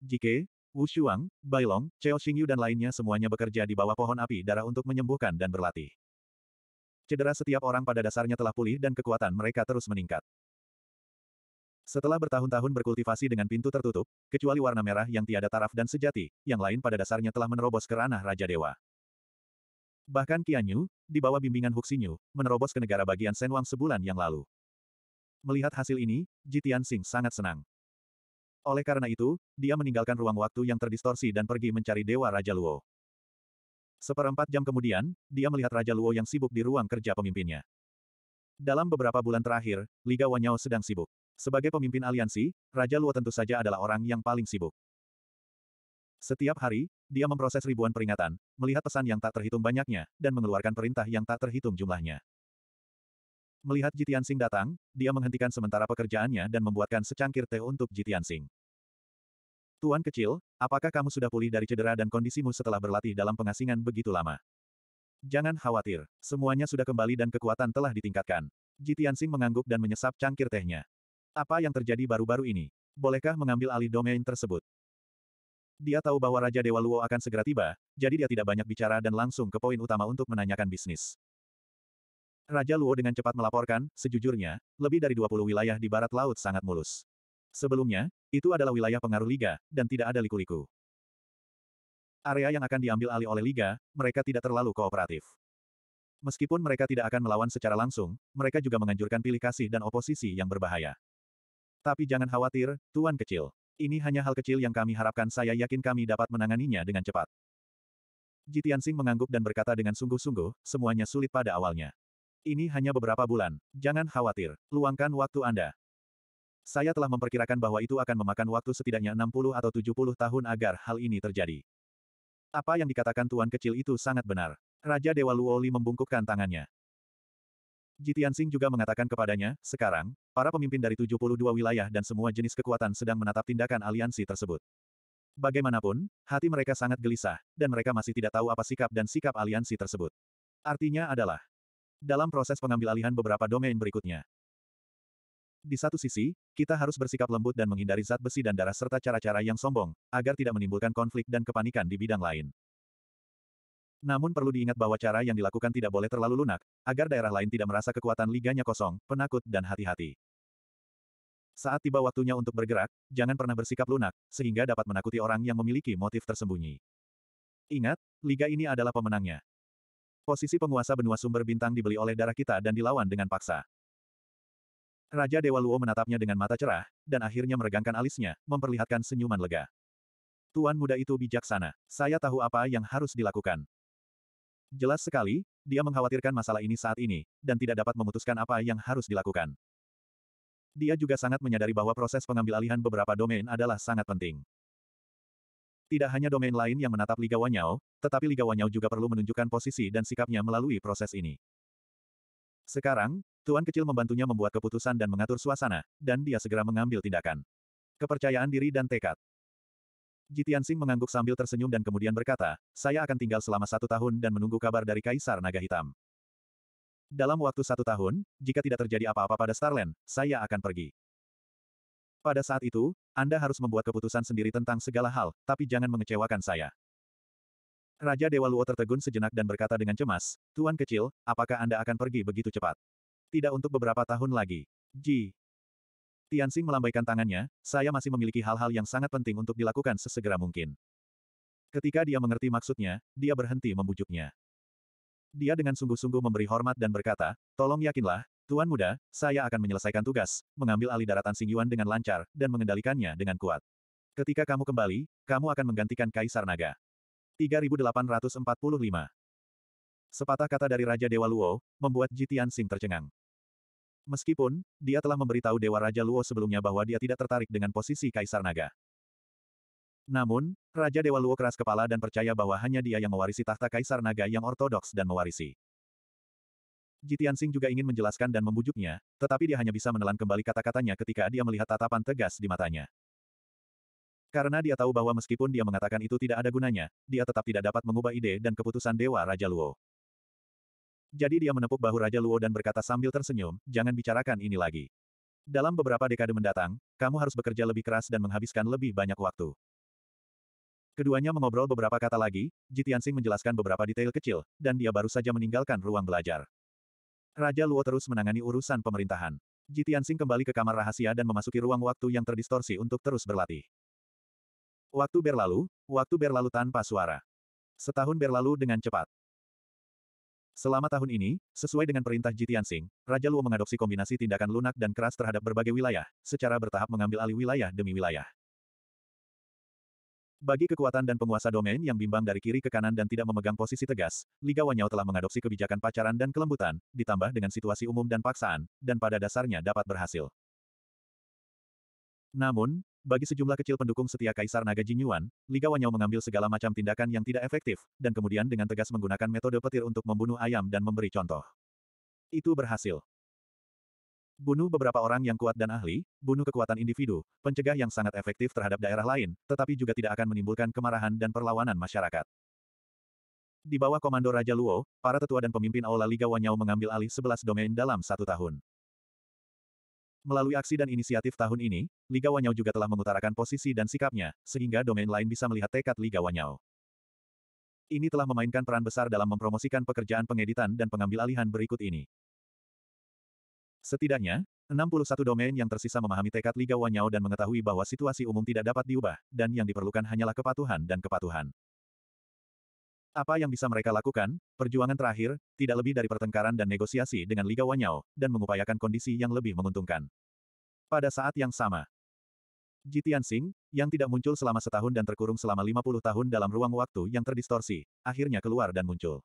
Jike, Wu Shuang, Bailong, Cheo Xingyu dan lainnya semuanya bekerja di bawah pohon api darah untuk menyembuhkan dan berlatih. Cedera setiap orang pada dasarnya telah pulih dan kekuatan mereka terus meningkat. Setelah bertahun-tahun berkultivasi dengan pintu tertutup, kecuali warna merah yang tiada taraf dan sejati, yang lain pada dasarnya telah menerobos ke ranah Raja Dewa. Bahkan Qianyu, di bawah bimbingan Huxinyu, menerobos ke negara bagian Senwang sebulan yang lalu. Melihat hasil ini, Jitian Sing sangat senang. Oleh karena itu, dia meninggalkan ruang waktu yang terdistorsi dan pergi mencari Dewa Raja Luo. Seperempat jam kemudian, dia melihat Raja Luo yang sibuk di ruang kerja pemimpinnya. Dalam beberapa bulan terakhir, Liga Wanyao sedang sibuk. Sebagai pemimpin aliansi, Raja Luo tentu saja adalah orang yang paling sibuk. Setiap hari, dia memproses ribuan peringatan, melihat pesan yang tak terhitung banyaknya, dan mengeluarkan perintah yang tak terhitung jumlahnya. Melihat Jitian Sing datang, dia menghentikan sementara pekerjaannya dan membuatkan secangkir teh untuk Jitian Sing. Tuan kecil, apakah kamu sudah pulih dari cedera dan kondisimu setelah berlatih dalam pengasingan begitu lama? Jangan khawatir, semuanya sudah kembali dan kekuatan telah ditingkatkan. Jitian Sing mengangguk dan menyesap cangkir tehnya. Apa yang terjadi baru-baru ini? Bolehkah mengambil alih domain tersebut? Dia tahu bahwa Raja Dewa Luo akan segera tiba, jadi dia tidak banyak bicara dan langsung ke poin utama untuk menanyakan bisnis. Raja Luo dengan cepat melaporkan, sejujurnya, lebih dari 20 wilayah di barat laut sangat mulus. Sebelumnya, itu adalah wilayah pengaruh Liga, dan tidak ada liku-liku. Area yang akan diambil alih oleh Liga, mereka tidak terlalu kooperatif. Meskipun mereka tidak akan melawan secara langsung, mereka juga menganjurkan pilih kasih dan oposisi yang berbahaya. Tapi jangan khawatir, Tuan kecil. Ini hanya hal kecil yang kami harapkan saya yakin kami dapat menanganinya dengan cepat. Jitian Sing mengangguk dan berkata dengan sungguh-sungguh, semuanya sulit pada awalnya. Ini hanya beberapa bulan. Jangan khawatir. Luangkan waktu Anda. Saya telah memperkirakan bahwa itu akan memakan waktu setidaknya 60 atau 70 tahun agar hal ini terjadi. Apa yang dikatakan tuan kecil itu sangat benar. Raja Dewa Luoli membungkukkan tangannya. Jitiansing juga mengatakan kepadanya, sekarang, para pemimpin dari 72 wilayah dan semua jenis kekuatan sedang menatap tindakan aliansi tersebut. Bagaimanapun, hati mereka sangat gelisah, dan mereka masih tidak tahu apa sikap dan sikap aliansi tersebut. Artinya adalah, dalam proses pengambil alihan beberapa domain berikutnya. Di satu sisi, kita harus bersikap lembut dan menghindari zat besi dan darah serta cara-cara yang sombong, agar tidak menimbulkan konflik dan kepanikan di bidang lain. Namun perlu diingat bahwa cara yang dilakukan tidak boleh terlalu lunak, agar daerah lain tidak merasa kekuatan liganya kosong, penakut dan hati-hati. Saat tiba waktunya untuk bergerak, jangan pernah bersikap lunak, sehingga dapat menakuti orang yang memiliki motif tersembunyi. Ingat, liga ini adalah pemenangnya. Posisi penguasa benua sumber bintang dibeli oleh darah kita dan dilawan dengan paksa. Raja Dewa Luo menatapnya dengan mata cerah, dan akhirnya meregangkan alisnya, memperlihatkan senyuman lega. Tuan muda itu bijaksana. Saya tahu apa yang harus dilakukan. Jelas sekali, dia mengkhawatirkan masalah ini saat ini, dan tidak dapat memutuskan apa yang harus dilakukan. Dia juga sangat menyadari bahwa proses pengambil alihan beberapa domain adalah sangat penting. Tidak hanya domain lain yang menatap Liga Wanyao, tetapi Liga Wanyao juga perlu menunjukkan posisi dan sikapnya melalui proses ini. Sekarang, Tuan kecil membantunya membuat keputusan dan mengatur suasana, dan dia segera mengambil tindakan. Kepercayaan diri dan tekad. Jitian Sing mengangguk sambil tersenyum dan kemudian berkata, saya akan tinggal selama satu tahun dan menunggu kabar dari Kaisar Naga Hitam. Dalam waktu satu tahun, jika tidak terjadi apa-apa pada Starland, saya akan pergi. Pada saat itu, Anda harus membuat keputusan sendiri tentang segala hal, tapi jangan mengecewakan saya. Raja Dewa Luo tertegun sejenak dan berkata dengan cemas, Tuan kecil, apakah Anda akan pergi begitu cepat? Tidak untuk beberapa tahun lagi. Ji, Tianxing melambaikan tangannya, saya masih memiliki hal-hal yang sangat penting untuk dilakukan sesegera mungkin. Ketika dia mengerti maksudnya, dia berhenti membujuknya. Dia dengan sungguh-sungguh memberi hormat dan berkata, tolong yakinlah, Tuan Muda, saya akan menyelesaikan tugas, mengambil alih daratan Sing Yuan dengan lancar, dan mengendalikannya dengan kuat. Ketika kamu kembali, kamu akan menggantikan Kaisar Naga. 3845 Sepatah kata dari Raja Dewa Luo, membuat Ji Sing tercengang. Meskipun, dia telah memberitahu Dewa Raja Luo sebelumnya bahwa dia tidak tertarik dengan posisi Kaisar Naga. Namun, Raja Dewa Luo keras kepala dan percaya bahwa hanya dia yang mewarisi tahta Kaisar Naga yang ortodoks dan mewarisi. Jitian Sing juga ingin menjelaskan dan membujuknya, tetapi dia hanya bisa menelan kembali kata-katanya ketika dia melihat tatapan tegas di matanya. Karena dia tahu bahwa meskipun dia mengatakan itu tidak ada gunanya, dia tetap tidak dapat mengubah ide dan keputusan Dewa Raja Luo. Jadi dia menepuk bahu Raja Luo dan berkata sambil tersenyum, jangan bicarakan ini lagi. Dalam beberapa dekade mendatang, kamu harus bekerja lebih keras dan menghabiskan lebih banyak waktu. Keduanya mengobrol beberapa kata lagi, Jitiansing menjelaskan beberapa detail kecil, dan dia baru saja meninggalkan ruang belajar. Raja Luo terus menangani urusan pemerintahan. Jitiansing kembali ke kamar rahasia dan memasuki ruang waktu yang terdistorsi untuk terus berlatih. Waktu berlalu, waktu berlalu tanpa suara. Setahun berlalu dengan cepat. Selama tahun ini, sesuai dengan perintah Jitian Sing, Raja Luo mengadopsi kombinasi tindakan lunak dan keras terhadap berbagai wilayah, secara bertahap mengambil alih wilayah demi wilayah. Bagi kekuatan dan penguasa domain yang bimbang dari kiri ke kanan dan tidak memegang posisi tegas, Liga Wanyao telah mengadopsi kebijakan pacaran dan kelembutan, ditambah dengan situasi umum dan paksaan, dan pada dasarnya dapat berhasil. Namun, bagi sejumlah kecil pendukung setia Kaisar Naga Jinyuan, Liga Wanyao mengambil segala macam tindakan yang tidak efektif, dan kemudian dengan tegas menggunakan metode petir untuk membunuh ayam dan memberi contoh. Itu berhasil. Bunuh beberapa orang yang kuat dan ahli, bunuh kekuatan individu, pencegah yang sangat efektif terhadap daerah lain, tetapi juga tidak akan menimbulkan kemarahan dan perlawanan masyarakat. Di bawah komando Raja Luo, para tetua dan pemimpin Aula Liga Wanyao mengambil alih 11 domain dalam satu tahun. Melalui aksi dan inisiatif tahun ini, Liga Wanyao juga telah mengutarakan posisi dan sikapnya, sehingga domain lain bisa melihat tekad Liga Wanyao. Ini telah memainkan peran besar dalam mempromosikan pekerjaan pengeditan dan pengambil alihan berikut ini. Setidaknya, 61 domain yang tersisa memahami tekad Liga Wanyao dan mengetahui bahwa situasi umum tidak dapat diubah, dan yang diperlukan hanyalah kepatuhan dan kepatuhan. Apa yang bisa mereka lakukan? Perjuangan terakhir, tidak lebih dari pertengkaran dan negosiasi dengan Liga Wanyao, dan mengupayakan kondisi yang lebih menguntungkan. Pada saat yang sama, Jitian Sing, yang tidak muncul selama setahun dan terkurung selama 50 tahun dalam ruang waktu yang terdistorsi, akhirnya keluar dan muncul.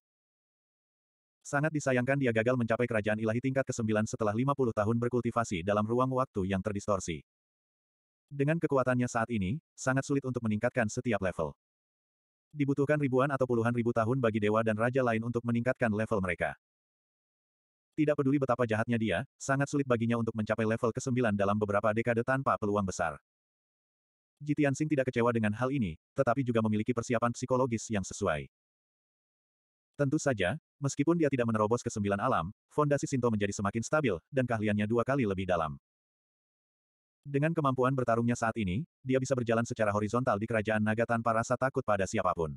Sangat disayangkan dia gagal mencapai kerajaan ilahi tingkat ke-9 setelah 50 tahun berkultivasi dalam ruang waktu yang terdistorsi. Dengan kekuatannya saat ini, sangat sulit untuk meningkatkan setiap level. Dibutuhkan ribuan atau puluhan ribu tahun bagi dewa dan raja lain untuk meningkatkan level mereka. Tidak peduli betapa jahatnya dia, sangat sulit baginya untuk mencapai level ke-9 dalam beberapa dekade tanpa peluang besar. Jitian Sing tidak kecewa dengan hal ini, tetapi juga memiliki persiapan psikologis yang sesuai. Tentu saja, meskipun dia tidak menerobos ke-9 alam, fondasi Sinto menjadi semakin stabil, dan keahliannya dua kali lebih dalam. Dengan kemampuan bertarungnya saat ini, dia bisa berjalan secara horizontal di kerajaan naga tanpa rasa takut pada siapapun.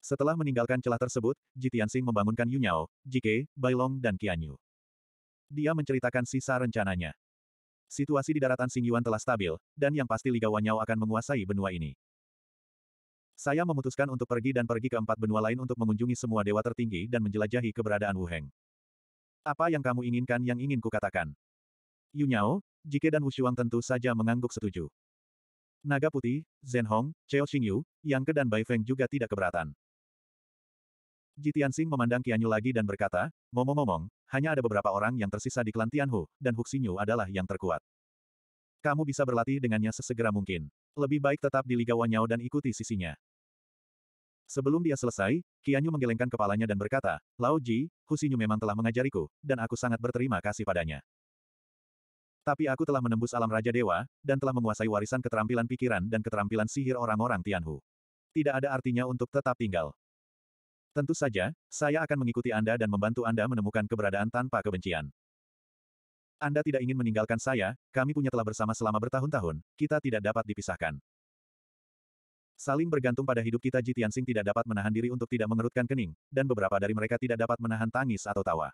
Setelah meninggalkan celah tersebut, Jitiansing membangunkan Yunyao, Jike, Bailong dan Qianyu. Dia menceritakan sisa rencananya. Situasi di daratan Singyuan telah stabil, dan yang pasti Liga Wanyao akan menguasai benua ini. Saya memutuskan untuk pergi dan pergi ke empat benua lain untuk mengunjungi semua dewa tertinggi dan menjelajahi keberadaan Wuheng. Apa yang kamu inginkan yang ingin kukatakan? Yunyao, Jike dan Wushuang tentu saja mengangguk setuju. Naga Putih, Zhen Hong, Cheo Xingyu, Yang Ke dan Bai Feng juga tidak keberatan. Ji Tianxing memandang Qianyu lagi dan berkata, ngomong-ngomong, hanya ada beberapa orang yang tersisa di klan Tianhu, dan Huxinyu adalah yang terkuat. Kamu bisa berlatih dengannya sesegera mungkin. Lebih baik tetap di Liga Wanyao dan ikuti sisinya. Sebelum dia selesai, Qianyu menggelengkan kepalanya dan berkata, Lao Ji, Hu Huxinyu memang telah mengajariku, dan aku sangat berterima kasih padanya. Tapi aku telah menembus alam Raja Dewa, dan telah menguasai warisan keterampilan pikiran dan keterampilan sihir orang-orang Tianhu. Tidak ada artinya untuk tetap tinggal. Tentu saja, saya akan mengikuti Anda dan membantu Anda menemukan keberadaan tanpa kebencian. Anda tidak ingin meninggalkan saya, kami punya telah bersama selama bertahun-tahun, kita tidak dapat dipisahkan. Saling bergantung pada hidup kita Jitian Sing tidak dapat menahan diri untuk tidak mengerutkan kening, dan beberapa dari mereka tidak dapat menahan tangis atau tawa.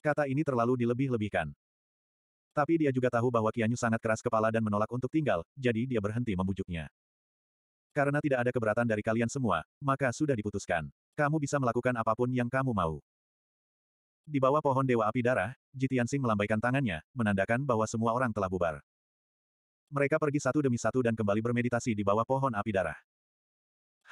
Kata ini terlalu dilebih-lebihkan. Tapi dia juga tahu bahwa Kianyu sangat keras kepala dan menolak untuk tinggal, jadi dia berhenti membujuknya. Karena tidak ada keberatan dari kalian semua, maka sudah diputuskan. Kamu bisa melakukan apapun yang kamu mau. Di bawah pohon Dewa Api Darah, Jitiansing melambaikan tangannya, menandakan bahwa semua orang telah bubar. Mereka pergi satu demi satu dan kembali bermeditasi di bawah pohon api darah.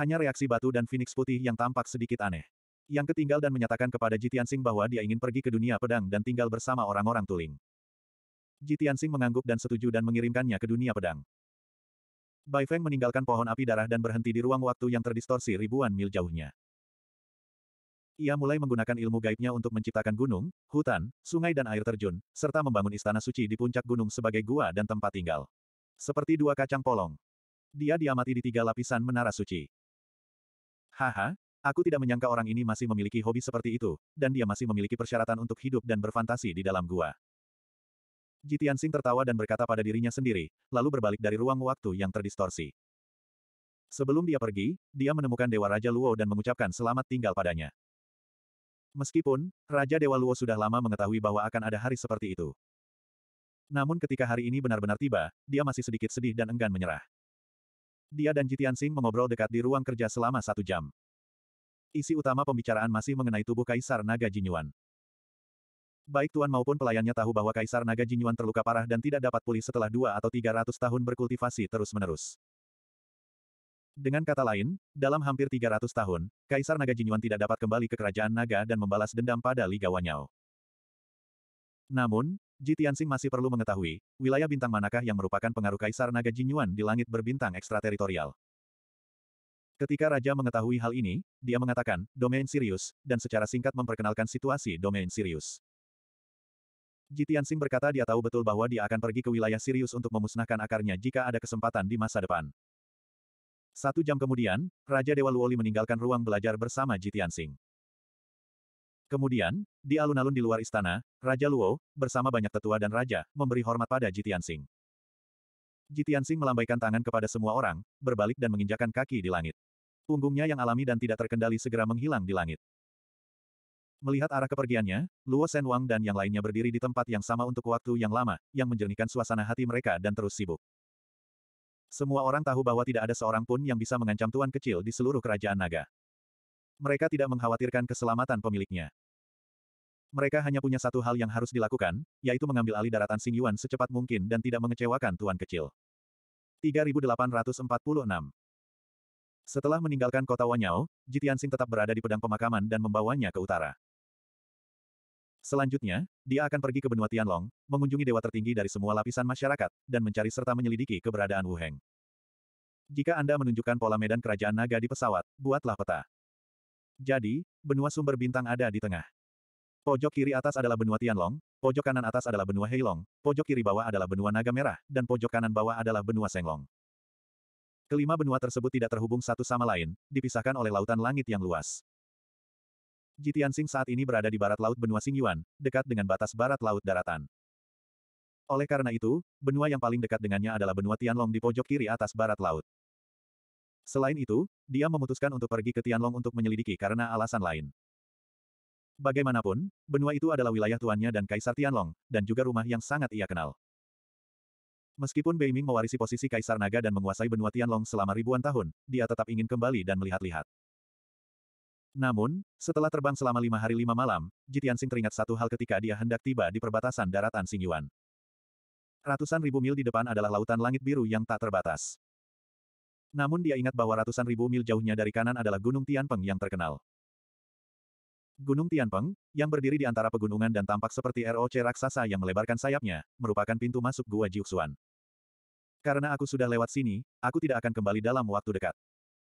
Hanya reaksi batu dan Phoenix putih yang tampak sedikit aneh. Yang ketinggal dan menyatakan kepada Jitiansing bahwa dia ingin pergi ke dunia pedang dan tinggal bersama orang-orang tuling. Ji Tianxing mengangguk dan setuju dan mengirimkannya ke dunia pedang. Bai Feng meninggalkan pohon api darah dan berhenti di ruang waktu yang terdistorsi ribuan mil jauhnya. Ia mulai menggunakan ilmu gaibnya untuk menciptakan gunung, hutan, sungai dan air terjun, serta membangun istana suci di puncak gunung sebagai gua dan tempat tinggal. Seperti dua kacang polong. Dia diamati di tiga lapisan menara suci. Haha, aku tidak menyangka orang ini masih memiliki hobi seperti itu, dan dia masih memiliki persyaratan untuk hidup dan berfantasi di dalam gua. Ji Tianxing tertawa dan berkata pada dirinya sendiri, lalu berbalik dari ruang waktu yang terdistorsi. Sebelum dia pergi, dia menemukan Dewa Raja Luo dan mengucapkan selamat tinggal padanya. Meskipun, Raja Dewa Luo sudah lama mengetahui bahwa akan ada hari seperti itu. Namun ketika hari ini benar-benar tiba, dia masih sedikit sedih dan enggan menyerah. Dia dan Jitian Sing mengobrol dekat di ruang kerja selama satu jam. Isi utama pembicaraan masih mengenai tubuh Kaisar Naga Jinyuan. Baik tuan maupun pelayannya tahu bahwa Kaisar Naga Jinyuan terluka parah dan tidak dapat pulih setelah dua atau tiga ratus tahun berkultivasi terus-menerus. Dengan kata lain, dalam hampir tiga ratus tahun, Kaisar Naga Jinyuan tidak dapat kembali ke kerajaan Naga dan membalas dendam pada Liga Wanyao. Namun, Ji masih perlu mengetahui, wilayah bintang manakah yang merupakan pengaruh Kaisar Naga Jinyuan di langit berbintang ekstrateritorial. Ketika Raja mengetahui hal ini, dia mengatakan, domain Sirius, dan secara singkat memperkenalkan situasi domain Sirius. Jitian Sing berkata dia tahu betul bahwa dia akan pergi ke wilayah Sirius untuk memusnahkan akarnya jika ada kesempatan di masa depan. Satu jam kemudian, Raja Dewa Luoli meninggalkan ruang belajar bersama Jitian Sing. Kemudian, di alun-alun di luar istana, Raja Luo, bersama banyak tetua dan raja, memberi hormat pada Jitian Jitian Sing melambaikan tangan kepada semua orang, berbalik dan menginjakan kaki di langit. Punggungnya yang alami dan tidak terkendali segera menghilang di langit. Melihat arah kepergiannya, Luo Sen Wang dan yang lainnya berdiri di tempat yang sama untuk waktu yang lama, yang menjernihkan suasana hati mereka dan terus sibuk. Semua orang tahu bahwa tidak ada seorang pun yang bisa mengancam tuan kecil di seluruh kerajaan naga. Mereka tidak mengkhawatirkan keselamatan pemiliknya. Mereka hanya punya satu hal yang harus dilakukan, yaitu mengambil alih daratan Xing Yuan secepat mungkin dan tidak mengecewakan tuan kecil. 3846 Setelah meninggalkan kota Wanyao, Jitiansing tetap berada di pedang pemakaman dan membawanya ke utara. Selanjutnya, dia akan pergi ke benua Tianlong, mengunjungi dewa tertinggi dari semua lapisan masyarakat, dan mencari serta menyelidiki keberadaan Wu Heng. Jika Anda menunjukkan pola medan kerajaan naga di pesawat, buatlah peta. Jadi, benua sumber bintang ada di tengah. Pojok kiri atas adalah benua Tianlong, pojok kanan atas adalah benua Heilong, pojok kiri bawah adalah benua naga merah, dan pojok kanan bawah adalah benua Senglong. Kelima benua tersebut tidak terhubung satu sama lain, dipisahkan oleh lautan langit yang luas. Jitiansing saat ini berada di barat laut benua Xingyuan, dekat dengan batas barat laut daratan. Oleh karena itu, benua yang paling dekat dengannya adalah benua Tianlong di pojok kiri atas barat laut. Selain itu, dia memutuskan untuk pergi ke Tianlong untuk menyelidiki karena alasan lain. Bagaimanapun, benua itu adalah wilayah tuannya dan Kaisar Tianlong, dan juga rumah yang sangat ia kenal. Meskipun Beiming mewarisi posisi Kaisar Naga dan menguasai benua Tianlong selama ribuan tahun, dia tetap ingin kembali dan melihat-lihat. Namun, setelah terbang selama lima hari lima malam, Jitian Sing teringat satu hal ketika dia hendak tiba di perbatasan daratan Singyuan. Ratusan ribu mil di depan adalah lautan langit biru yang tak terbatas. Namun dia ingat bahwa ratusan ribu mil jauhnya dari kanan adalah Gunung Tianpeng yang terkenal. Gunung Tianpeng, yang berdiri di antara pegunungan dan tampak seperti ROC raksasa yang melebarkan sayapnya, merupakan pintu masuk Gua Jiuxuan. Karena aku sudah lewat sini, aku tidak akan kembali dalam waktu dekat.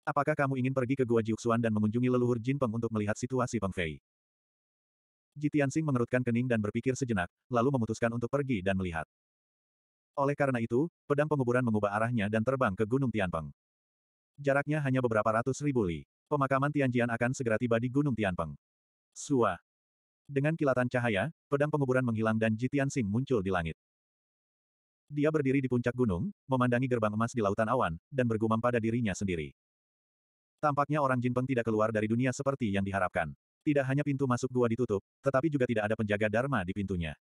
Apakah kamu ingin pergi ke Gua Jiuxuan dan mengunjungi leluhur Jin Peng untuk melihat situasi Peng Fei? Ji Tianxing mengerutkan kening dan berpikir sejenak, lalu memutuskan untuk pergi dan melihat. Oleh karena itu, pedang penguburan mengubah arahnya dan terbang ke Gunung Tianpeng. Jaraknya hanya beberapa ratus ribu li. Pemakaman Tianjian akan segera tiba di Gunung Tianpeng. Sua. Dengan kilatan cahaya, pedang penguburan menghilang dan Ji Tianxing muncul di langit. Dia berdiri di puncak gunung, memandangi gerbang emas di lautan awan, dan bergumam pada dirinya sendiri. Tampaknya orang jin peng tidak keluar dari dunia seperti yang diharapkan. Tidak hanya pintu masuk gua ditutup, tetapi juga tidak ada penjaga Dharma di pintunya.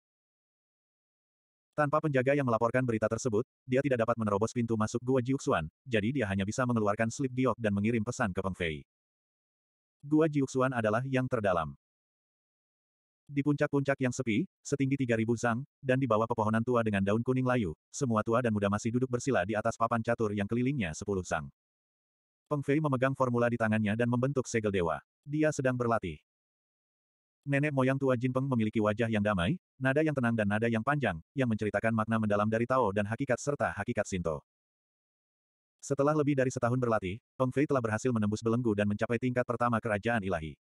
Tanpa penjaga yang melaporkan berita tersebut, dia tidak dapat menerobos pintu masuk gua Jiuxuan, jadi dia hanya bisa mengeluarkan slip giok dan mengirim pesan ke Pengfei. Fei. Gua Jiuxuan adalah yang terdalam. Di puncak-puncak yang sepi, setinggi 3000 zang, dan di bawah pepohonan tua dengan daun kuning layu, semua tua dan muda masih duduk bersila di atas papan catur yang kelilingnya 10 zang. Peng Fei memegang formula di tangannya dan membentuk segel dewa. Dia sedang berlatih. Nenek moyang tua Jin Peng memiliki wajah yang damai, nada yang tenang dan nada yang panjang, yang menceritakan makna mendalam dari Tao dan hakikat serta hakikat Sinto. Setelah lebih dari setahun berlatih, Peng Fei telah berhasil menembus belenggu dan mencapai tingkat pertama kerajaan ilahi.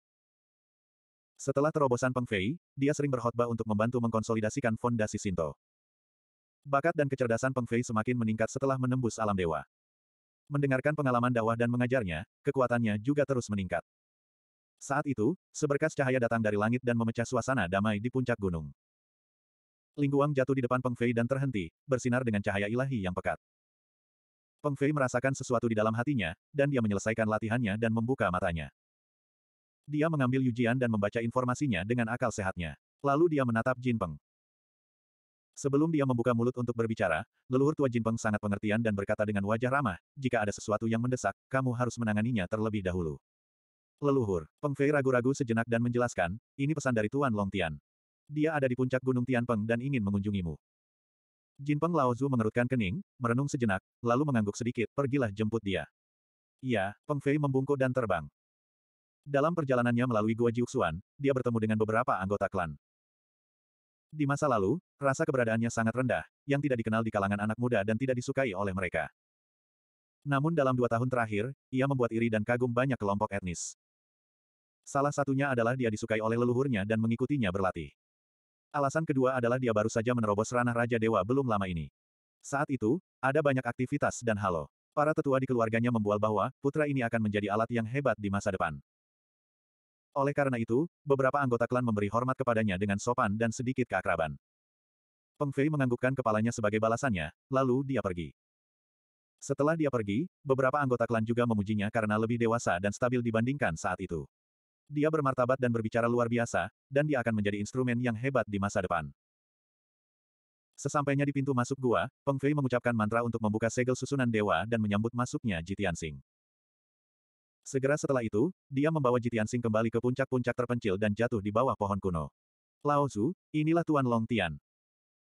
Setelah terobosan Peng Fei, dia sering berkhotbah untuk membantu mengkonsolidasikan fondasi Sinto. Bakat dan kecerdasan Peng Fei semakin meningkat setelah menembus alam dewa mendengarkan pengalaman dakwah dan mengajarnya, kekuatannya juga terus meningkat. Saat itu, seberkas cahaya datang dari langit dan memecah suasana damai di puncak gunung. Lingguang jatuh di depan Pengfei dan terhenti, bersinar dengan cahaya ilahi yang pekat. Pengfei merasakan sesuatu di dalam hatinya, dan dia menyelesaikan latihannya dan membuka matanya. Dia mengambil Yujian dan membaca informasinya dengan akal sehatnya. Lalu dia menatap Jin Peng. Sebelum dia membuka mulut untuk berbicara, leluhur tua Jin Peng sangat pengertian dan berkata dengan wajah ramah, jika ada sesuatu yang mendesak, kamu harus menanganinya terlebih dahulu. Leluhur, Peng Fei ragu-ragu sejenak dan menjelaskan, ini pesan dari Tuan Long Tian. Dia ada di puncak Gunung Tian Peng dan ingin mengunjungimu. Jin Peng Lao Zu mengerutkan kening, merenung sejenak, lalu mengangguk sedikit, pergilah jemput dia. Iya, Peng Fei membungkuk dan terbang. Dalam perjalanannya melalui Gua Jiuxuan, dia bertemu dengan beberapa anggota klan. Di masa lalu, rasa keberadaannya sangat rendah, yang tidak dikenal di kalangan anak muda dan tidak disukai oleh mereka. Namun dalam dua tahun terakhir, ia membuat iri dan kagum banyak kelompok etnis. Salah satunya adalah dia disukai oleh leluhurnya dan mengikutinya berlatih. Alasan kedua adalah dia baru saja menerobos ranah Raja Dewa belum lama ini. Saat itu, ada banyak aktivitas dan halo. Para tetua di keluarganya membual bahwa putra ini akan menjadi alat yang hebat di masa depan. Oleh karena itu, beberapa anggota klan memberi hormat kepadanya dengan sopan dan sedikit keakraban. Peng Fei menganggukkan kepalanya sebagai balasannya, lalu dia pergi. Setelah dia pergi, beberapa anggota klan juga memujinya karena lebih dewasa dan stabil dibandingkan saat itu. Dia bermartabat dan berbicara luar biasa, dan dia akan menjadi instrumen yang hebat di masa depan. Sesampainya di pintu masuk gua, Peng Fei mengucapkan mantra untuk membuka segel susunan dewa dan menyambut masuknya Jitian Sing. Segera setelah itu, dia membawa Jitian Sing kembali ke puncak-puncak terpencil dan jatuh di bawah pohon kuno. Lao inilah Tuan Long Tian.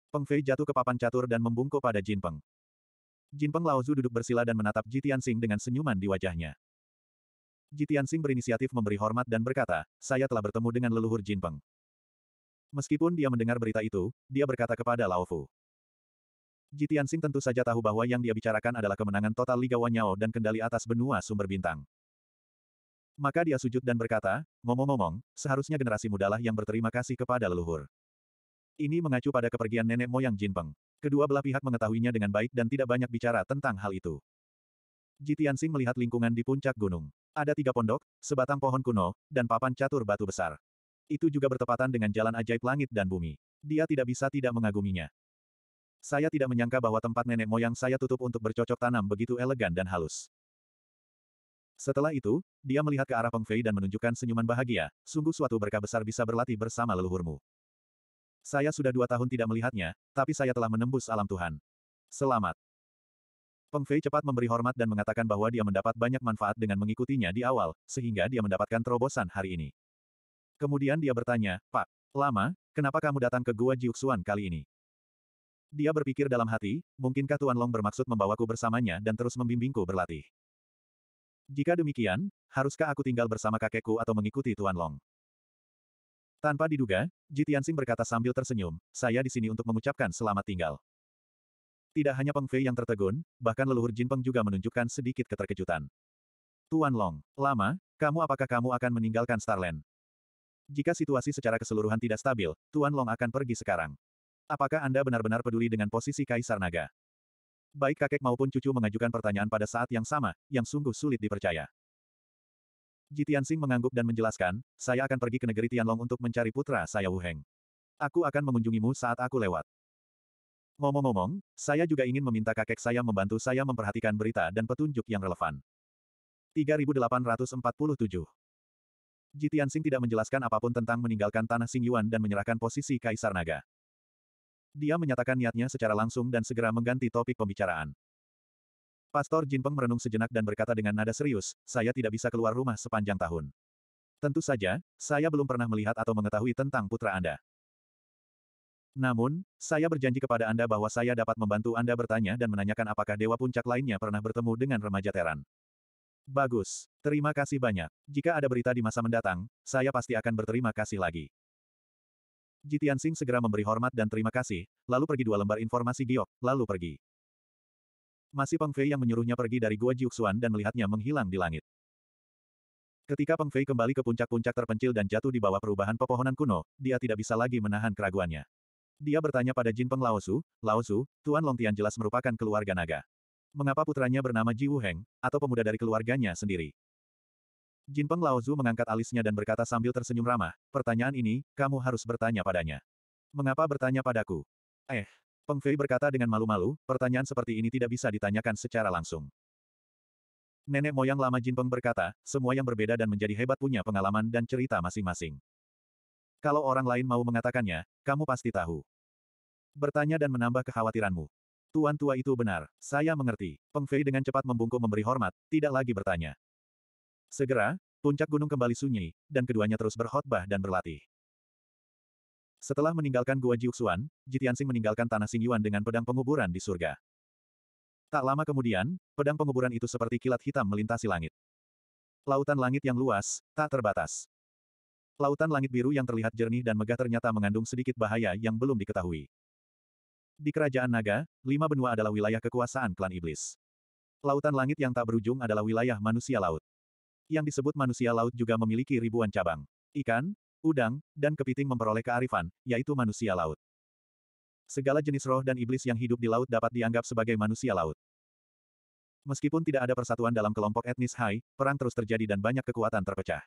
Peng Fei jatuh ke papan catur dan membungkuk pada Jin Peng. Jin Peng Lao duduk bersila dan menatap Jitian Sing dengan senyuman di wajahnya. Jitian Sing berinisiatif memberi hormat dan berkata, saya telah bertemu dengan leluhur Jin Peng. Meskipun dia mendengar berita itu, dia berkata kepada Lao Fu. Jitian Sing tentu saja tahu bahwa yang dia bicarakan adalah kemenangan total Liga Wanyao dan kendali atas benua sumber bintang. Maka dia sujud dan berkata, ngomong-ngomong, seharusnya generasi mudalah yang berterima kasih kepada leluhur. Ini mengacu pada kepergian nenek moyang Jinpeng. Kedua belah pihak mengetahuinya dengan baik dan tidak banyak bicara tentang hal itu. Jitiansing melihat lingkungan di puncak gunung. Ada tiga pondok, sebatang pohon kuno, dan papan catur batu besar. Itu juga bertepatan dengan jalan ajaib langit dan bumi. Dia tidak bisa tidak mengaguminya. Saya tidak menyangka bahwa tempat nenek moyang saya tutup untuk bercocok tanam begitu elegan dan halus. Setelah itu, dia melihat ke arah Peng Fei dan menunjukkan senyuman bahagia, sungguh suatu berkah besar bisa berlatih bersama leluhurmu. Saya sudah dua tahun tidak melihatnya, tapi saya telah menembus alam Tuhan. Selamat. Peng Fei cepat memberi hormat dan mengatakan bahwa dia mendapat banyak manfaat dengan mengikutinya di awal, sehingga dia mendapatkan terobosan hari ini. Kemudian dia bertanya, Pak, lama, kenapa kamu datang ke Gua Jiuxuan kali ini? Dia berpikir dalam hati, mungkinkah Tuan Long bermaksud membawaku bersamanya dan terus membimbingku berlatih? Jika demikian, haruskah aku tinggal bersama kakekku atau mengikuti Tuan Long? Tanpa diduga, Jitiansing berkata sambil tersenyum, saya di sini untuk mengucapkan selamat tinggal. Tidak hanya Peng Fei yang tertegun, bahkan leluhur Jin Peng juga menunjukkan sedikit keterkejutan. Tuan Long, lama, kamu apakah kamu akan meninggalkan Starland? Jika situasi secara keseluruhan tidak stabil, Tuan Long akan pergi sekarang. Apakah Anda benar-benar peduli dengan posisi Kaisar Naga? Baik kakek maupun cucu mengajukan pertanyaan pada saat yang sama, yang sungguh sulit dipercaya. Tianxing mengangguk dan menjelaskan, saya akan pergi ke negeri Tianlong untuk mencari putra saya Wu Heng. Aku akan mengunjungimu saat aku lewat. Ngomong-ngomong, saya juga ingin meminta kakek saya membantu saya memperhatikan berita dan petunjuk yang relevan. 3847 Tianxing tidak menjelaskan apapun tentang meninggalkan tanah Singyuan dan menyerahkan posisi Kaisar Naga. Dia menyatakan niatnya secara langsung dan segera mengganti topik pembicaraan. Pastor Jinpeng merenung sejenak dan berkata dengan nada serius, saya tidak bisa keluar rumah sepanjang tahun. Tentu saja, saya belum pernah melihat atau mengetahui tentang putra Anda. Namun, saya berjanji kepada Anda bahwa saya dapat membantu Anda bertanya dan menanyakan apakah Dewa Puncak lainnya pernah bertemu dengan remaja Teran. Bagus, terima kasih banyak. Jika ada berita di masa mendatang, saya pasti akan berterima kasih lagi. Ji Tianxing segera memberi hormat dan terima kasih, lalu pergi dua lembar informasi giok, lalu pergi. Masih Peng Fei yang menyuruhnya pergi dari Gua Jiuxuan dan melihatnya menghilang di langit. Ketika Peng Fei kembali ke puncak-puncak terpencil dan jatuh di bawah perubahan pepohonan kuno, dia tidak bisa lagi menahan keraguannya. Dia bertanya pada Jin Peng Laosu, Laosu, Tuan Longtian jelas merupakan keluarga naga. Mengapa putranya bernama Ji Wu Heng, atau pemuda dari keluarganya sendiri? Jin Peng Laozu mengangkat alisnya dan berkata sambil tersenyum ramah, pertanyaan ini, kamu harus bertanya padanya. Mengapa bertanya padaku? Eh, Peng Fei berkata dengan malu-malu, pertanyaan seperti ini tidak bisa ditanyakan secara langsung. Nenek moyang lama Jin Peng berkata, semua yang berbeda dan menjadi hebat punya pengalaman dan cerita masing-masing. Kalau orang lain mau mengatakannya, kamu pasti tahu. Bertanya dan menambah kekhawatiranmu. Tuan tua itu benar, saya mengerti. Peng Fei dengan cepat membungkuk memberi hormat, tidak lagi bertanya. Segera, puncak gunung kembali sunyi, dan keduanya terus berkhotbah dan berlatih. Setelah meninggalkan Gua Jiuxuan, Jitiansing meninggalkan tanah Singyuan dengan pedang penguburan di surga. Tak lama kemudian, pedang penguburan itu seperti kilat hitam melintasi langit. Lautan langit yang luas, tak terbatas. Lautan langit biru yang terlihat jernih dan megah ternyata mengandung sedikit bahaya yang belum diketahui. Di kerajaan naga, lima benua adalah wilayah kekuasaan klan iblis. Lautan langit yang tak berujung adalah wilayah manusia laut yang disebut manusia laut juga memiliki ribuan cabang. Ikan, udang, dan kepiting memperoleh kearifan, yaitu manusia laut. Segala jenis roh dan iblis yang hidup di laut dapat dianggap sebagai manusia laut. Meskipun tidak ada persatuan dalam kelompok etnis Hai, perang terus terjadi dan banyak kekuatan terpecah.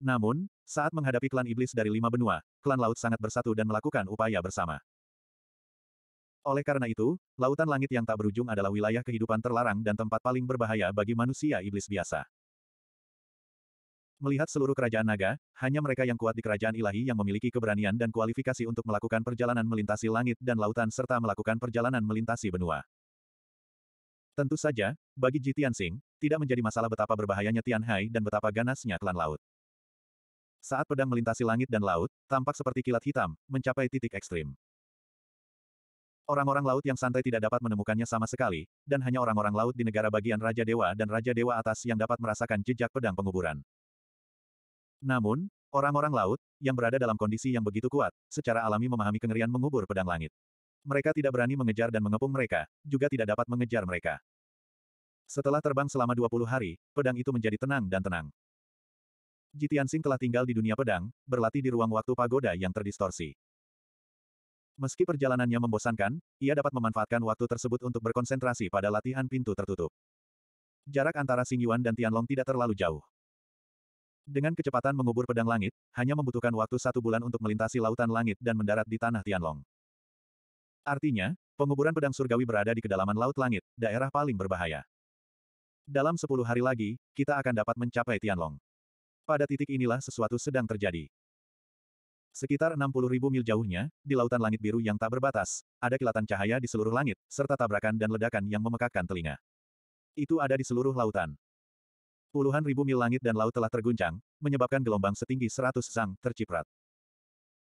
Namun, saat menghadapi klan iblis dari lima benua, klan laut sangat bersatu dan melakukan upaya bersama. Oleh karena itu, lautan langit yang tak berujung adalah wilayah kehidupan terlarang dan tempat paling berbahaya bagi manusia iblis biasa. Melihat seluruh kerajaan naga, hanya mereka yang kuat di kerajaan ilahi yang memiliki keberanian dan kualifikasi untuk melakukan perjalanan melintasi langit dan lautan serta melakukan perjalanan melintasi benua. Tentu saja, bagi Ji Tianxing, tidak menjadi masalah betapa berbahayanya Tianhai dan betapa ganasnya klan laut. Saat pedang melintasi langit dan laut, tampak seperti kilat hitam, mencapai titik ekstrim. Orang-orang laut yang santai tidak dapat menemukannya sama sekali, dan hanya orang-orang laut di negara bagian Raja Dewa dan Raja Dewa atas yang dapat merasakan jejak pedang penguburan. Namun, orang-orang laut, yang berada dalam kondisi yang begitu kuat, secara alami memahami kengerian mengubur pedang langit. Mereka tidak berani mengejar dan mengepung mereka, juga tidak dapat mengejar mereka. Setelah terbang selama 20 hari, pedang itu menjadi tenang dan tenang. Jitiansing telah tinggal di dunia pedang, berlatih di ruang waktu pagoda yang terdistorsi. Meski perjalanannya membosankan, ia dapat memanfaatkan waktu tersebut untuk berkonsentrasi pada latihan pintu tertutup. Jarak antara Xing Yuan dan Tianlong tidak terlalu jauh. Dengan kecepatan mengubur pedang langit, hanya membutuhkan waktu satu bulan untuk melintasi lautan langit dan mendarat di tanah Tianlong. Artinya, penguburan pedang surgawi berada di kedalaman laut langit, daerah paling berbahaya. Dalam sepuluh hari lagi, kita akan dapat mencapai Tianlong. Pada titik inilah sesuatu sedang terjadi. Sekitar 60.000 mil jauhnya, di lautan langit biru yang tak berbatas, ada kilatan cahaya di seluruh langit, serta tabrakan dan ledakan yang memekakkan telinga. Itu ada di seluruh lautan. Puluhan ribu mil langit dan laut telah terguncang, menyebabkan gelombang setinggi 100 sang terciprat.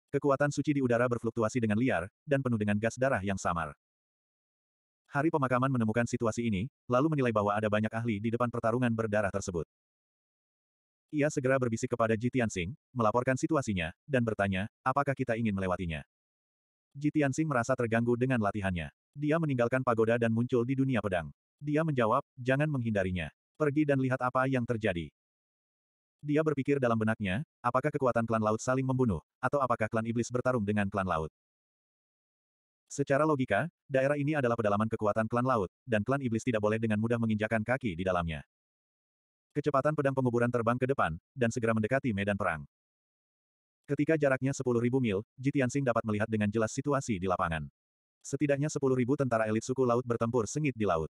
Kekuatan suci di udara berfluktuasi dengan liar, dan penuh dengan gas darah yang samar. Hari pemakaman menemukan situasi ini, lalu menilai bahwa ada banyak ahli di depan pertarungan berdarah tersebut. Ia segera berbisik kepada Ji Tianxing, melaporkan situasinya, dan bertanya, apakah kita ingin melewatinya. Ji Tianxing merasa terganggu dengan latihannya. Dia meninggalkan pagoda dan muncul di dunia pedang. Dia menjawab, jangan menghindarinya. Pergi dan lihat apa yang terjadi. Dia berpikir dalam benaknya, apakah kekuatan klan laut saling membunuh, atau apakah klan iblis bertarung dengan klan laut. Secara logika, daerah ini adalah pedalaman kekuatan klan laut, dan klan iblis tidak boleh dengan mudah menginjakan kaki di dalamnya. Kecepatan pedang penguburan terbang ke depan, dan segera mendekati medan perang. Ketika jaraknya 10.000 mil, Jitiansing dapat melihat dengan jelas situasi di lapangan. Setidaknya 10.000 tentara elit suku laut bertempur sengit di laut.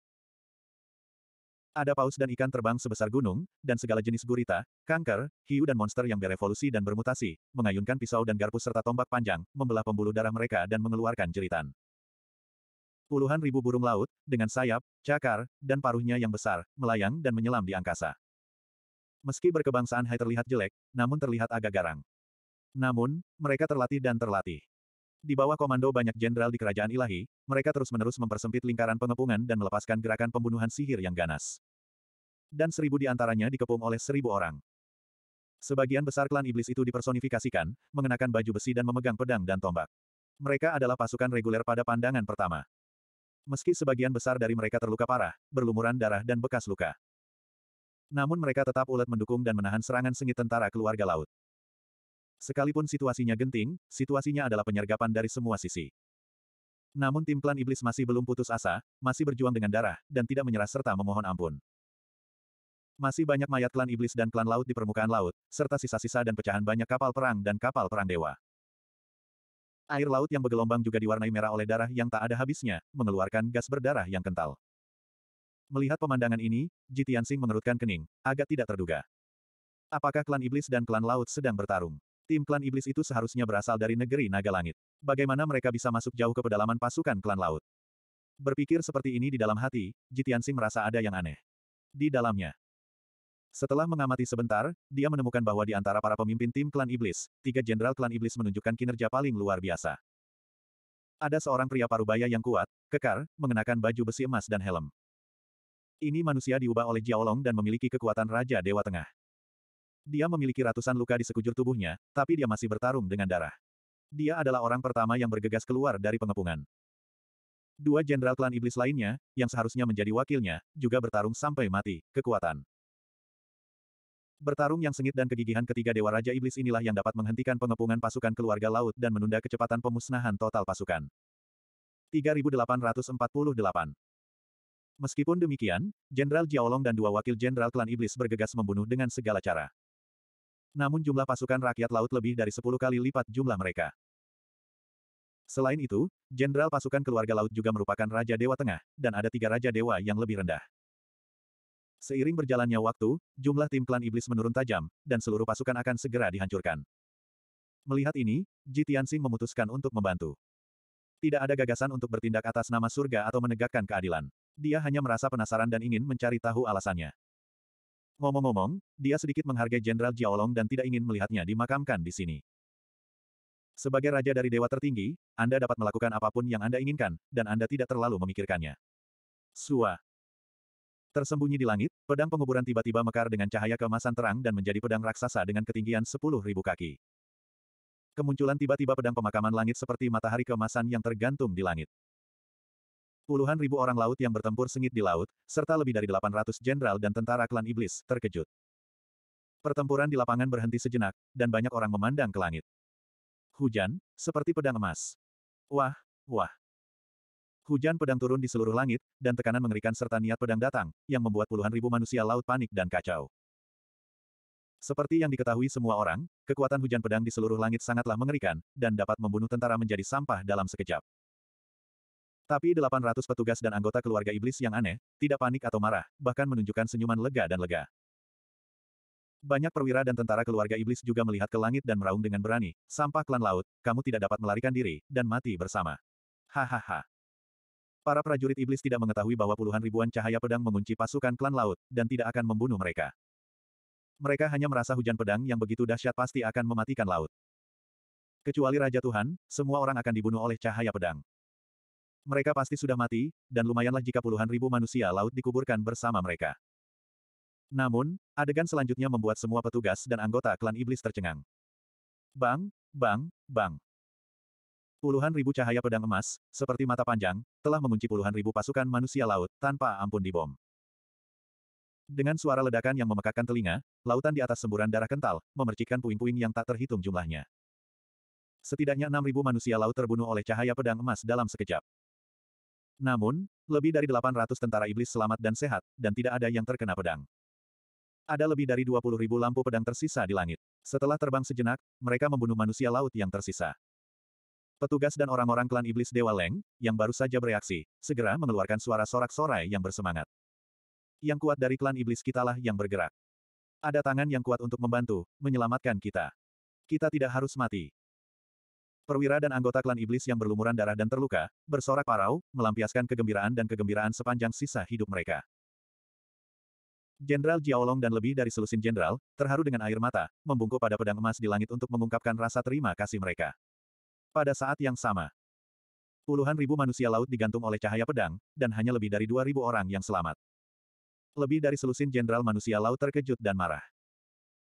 Ada paus dan ikan terbang sebesar gunung, dan segala jenis gurita, kanker, hiu dan monster yang berevolusi dan bermutasi, mengayunkan pisau dan garpu serta tombak panjang, membelah pembuluh darah mereka dan mengeluarkan jeritan. Puluhan ribu burung laut, dengan sayap, cakar, dan paruhnya yang besar, melayang dan menyelam di angkasa. Meski berkebangsaan Hai terlihat jelek, namun terlihat agak garang. Namun, mereka terlatih dan terlatih. Di bawah komando banyak jenderal di kerajaan ilahi, mereka terus-menerus mempersempit lingkaran pengepungan dan melepaskan gerakan pembunuhan sihir yang ganas. Dan seribu di antaranya dikepung oleh seribu orang. Sebagian besar klan iblis itu dipersonifikasikan, mengenakan baju besi dan memegang pedang dan tombak. Mereka adalah pasukan reguler pada pandangan pertama. Meski sebagian besar dari mereka terluka parah, berlumuran darah dan bekas luka. Namun mereka tetap ulet mendukung dan menahan serangan sengit tentara keluarga laut. Sekalipun situasinya genting, situasinya adalah penyergapan dari semua sisi. Namun tim klan iblis masih belum putus asa, masih berjuang dengan darah, dan tidak menyerah serta memohon ampun. Masih banyak mayat klan iblis dan klan laut di permukaan laut, serta sisa-sisa dan pecahan banyak kapal perang dan kapal perang dewa. Air laut yang bergelombang juga diwarnai merah oleh darah yang tak ada habisnya, mengeluarkan gas berdarah yang kental. Melihat pemandangan ini, Ji Tianxing mengerutkan kening, agak tidak terduga. Apakah klan iblis dan klan laut sedang bertarung? Tim klan iblis itu seharusnya berasal dari negeri naga langit. Bagaimana mereka bisa masuk jauh ke pedalaman pasukan klan laut? Berpikir seperti ini di dalam hati, Ji Tianxing merasa ada yang aneh. Di dalamnya. Setelah mengamati sebentar, dia menemukan bahwa di antara para pemimpin tim klan iblis, tiga jenderal klan iblis menunjukkan kinerja paling luar biasa. Ada seorang pria parubaya yang kuat, kekar, mengenakan baju besi emas dan helm. Ini manusia diubah oleh Jiaolong dan memiliki kekuatan Raja Dewa Tengah. Dia memiliki ratusan luka di sekujur tubuhnya, tapi dia masih bertarung dengan darah. Dia adalah orang pertama yang bergegas keluar dari pengepungan. Dua jenderal klan iblis lainnya, yang seharusnya menjadi wakilnya, juga bertarung sampai mati, kekuatan. Bertarung yang sengit dan kegigihan ketiga Dewa Raja Iblis inilah yang dapat menghentikan pengepungan pasukan keluarga laut dan menunda kecepatan pemusnahan total pasukan. 3848 Meskipun demikian, Jenderal Jiaolong dan dua wakil jenderal klan iblis bergegas membunuh dengan segala cara. Namun jumlah pasukan rakyat laut lebih dari 10 kali lipat jumlah mereka. Selain itu, jenderal pasukan keluarga laut juga merupakan Raja Dewa Tengah, dan ada tiga Raja Dewa yang lebih rendah. Seiring berjalannya waktu, jumlah tim klan iblis menurun tajam, dan seluruh pasukan akan segera dihancurkan. Melihat ini, Ji Tianxing memutuskan untuk membantu. Tidak ada gagasan untuk bertindak atas nama surga atau menegakkan keadilan. Dia hanya merasa penasaran dan ingin mencari tahu alasannya. Ngomong-ngomong, dia sedikit menghargai Jenderal Jiaolong dan tidak ingin melihatnya dimakamkan di sini. Sebagai raja dari dewa tertinggi, Anda dapat melakukan apapun yang Anda inginkan, dan Anda tidak terlalu memikirkannya. Sua. Tersembunyi di langit, pedang penguburan tiba-tiba mekar dengan cahaya kemasan terang dan menjadi pedang raksasa dengan ketinggian 10.000 kaki. Kemunculan tiba-tiba pedang pemakaman langit seperti matahari kemasan yang tergantung di langit. Puluhan ribu orang laut yang bertempur sengit di laut, serta lebih dari 800 jenderal dan tentara klan iblis, terkejut. Pertempuran di lapangan berhenti sejenak, dan banyak orang memandang ke langit. Hujan, seperti pedang emas. Wah, wah. Hujan pedang turun di seluruh langit, dan tekanan mengerikan serta niat pedang datang, yang membuat puluhan ribu manusia laut panik dan kacau. Seperti yang diketahui semua orang, kekuatan hujan pedang di seluruh langit sangatlah mengerikan, dan dapat membunuh tentara menjadi sampah dalam sekejap. Tapi 800 petugas dan anggota keluarga iblis yang aneh, tidak panik atau marah, bahkan menunjukkan senyuman lega dan lega. Banyak perwira dan tentara keluarga iblis juga melihat ke langit dan meraung dengan berani, sampah klan laut, kamu tidak dapat melarikan diri, dan mati bersama. Hahaha. Para prajurit iblis tidak mengetahui bahwa puluhan ribuan cahaya pedang mengunci pasukan klan laut, dan tidak akan membunuh mereka. Mereka hanya merasa hujan pedang yang begitu dahsyat pasti akan mematikan laut. Kecuali Raja Tuhan, semua orang akan dibunuh oleh cahaya pedang. Mereka pasti sudah mati, dan lumayanlah jika puluhan ribu manusia laut dikuburkan bersama mereka. Namun, adegan selanjutnya membuat semua petugas dan anggota klan iblis tercengang. Bang, bang, bang. Puluhan ribu cahaya pedang emas, seperti mata panjang, telah mengunci puluhan ribu pasukan manusia laut tanpa ampun dibom. Dengan suara ledakan yang memekakkan telinga, lautan di atas semburan darah kental, memercikkan puing-puing yang tak terhitung jumlahnya. Setidaknya enam ribu manusia laut terbunuh oleh cahaya pedang emas dalam sekejap. Namun, lebih dari 800 tentara iblis selamat dan sehat, dan tidak ada yang terkena pedang. Ada lebih dari 20 ribu lampu pedang tersisa di langit. Setelah terbang sejenak, mereka membunuh manusia laut yang tersisa. Petugas dan orang-orang klan iblis Dewa Leng, yang baru saja bereaksi, segera mengeluarkan suara sorak-sorai yang bersemangat. Yang kuat dari klan iblis kitalah yang bergerak. Ada tangan yang kuat untuk membantu, menyelamatkan kita. Kita tidak harus mati. Perwira dan anggota klan iblis yang berlumuran darah dan terluka, bersorak parau, melampiaskan kegembiraan dan kegembiraan sepanjang sisa hidup mereka. Jenderal Jiaolong dan lebih dari selusin jenderal, terharu dengan air mata, membungkuk pada pedang emas di langit untuk mengungkapkan rasa terima kasih mereka. Pada saat yang sama, puluhan ribu manusia laut digantung oleh cahaya pedang, dan hanya lebih dari dua ribu orang yang selamat. Lebih dari selusin jenderal manusia laut terkejut dan marah.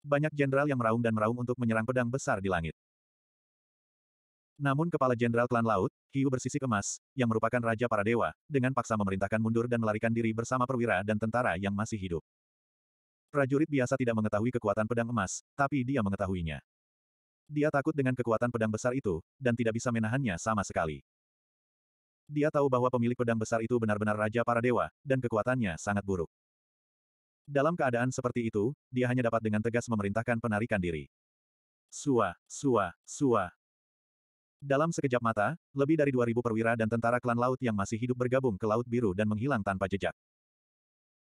Banyak jenderal yang meraung dan meraung untuk menyerang pedang besar di langit. Namun kepala jenderal klan laut, Hiu bersisi emas, yang merupakan raja para dewa, dengan paksa memerintahkan mundur dan melarikan diri bersama perwira dan tentara yang masih hidup. Prajurit biasa tidak mengetahui kekuatan pedang emas, tapi dia mengetahuinya. Dia takut dengan kekuatan pedang besar itu, dan tidak bisa menahannya sama sekali. Dia tahu bahwa pemilik pedang besar itu benar-benar raja para dewa, dan kekuatannya sangat buruk. Dalam keadaan seperti itu, dia hanya dapat dengan tegas memerintahkan penarikan diri. Sua, sua, sua, dalam sekejap mata, lebih dari 2000 perwira dan tentara klan laut yang masih hidup bergabung ke Laut Biru dan menghilang tanpa jejak.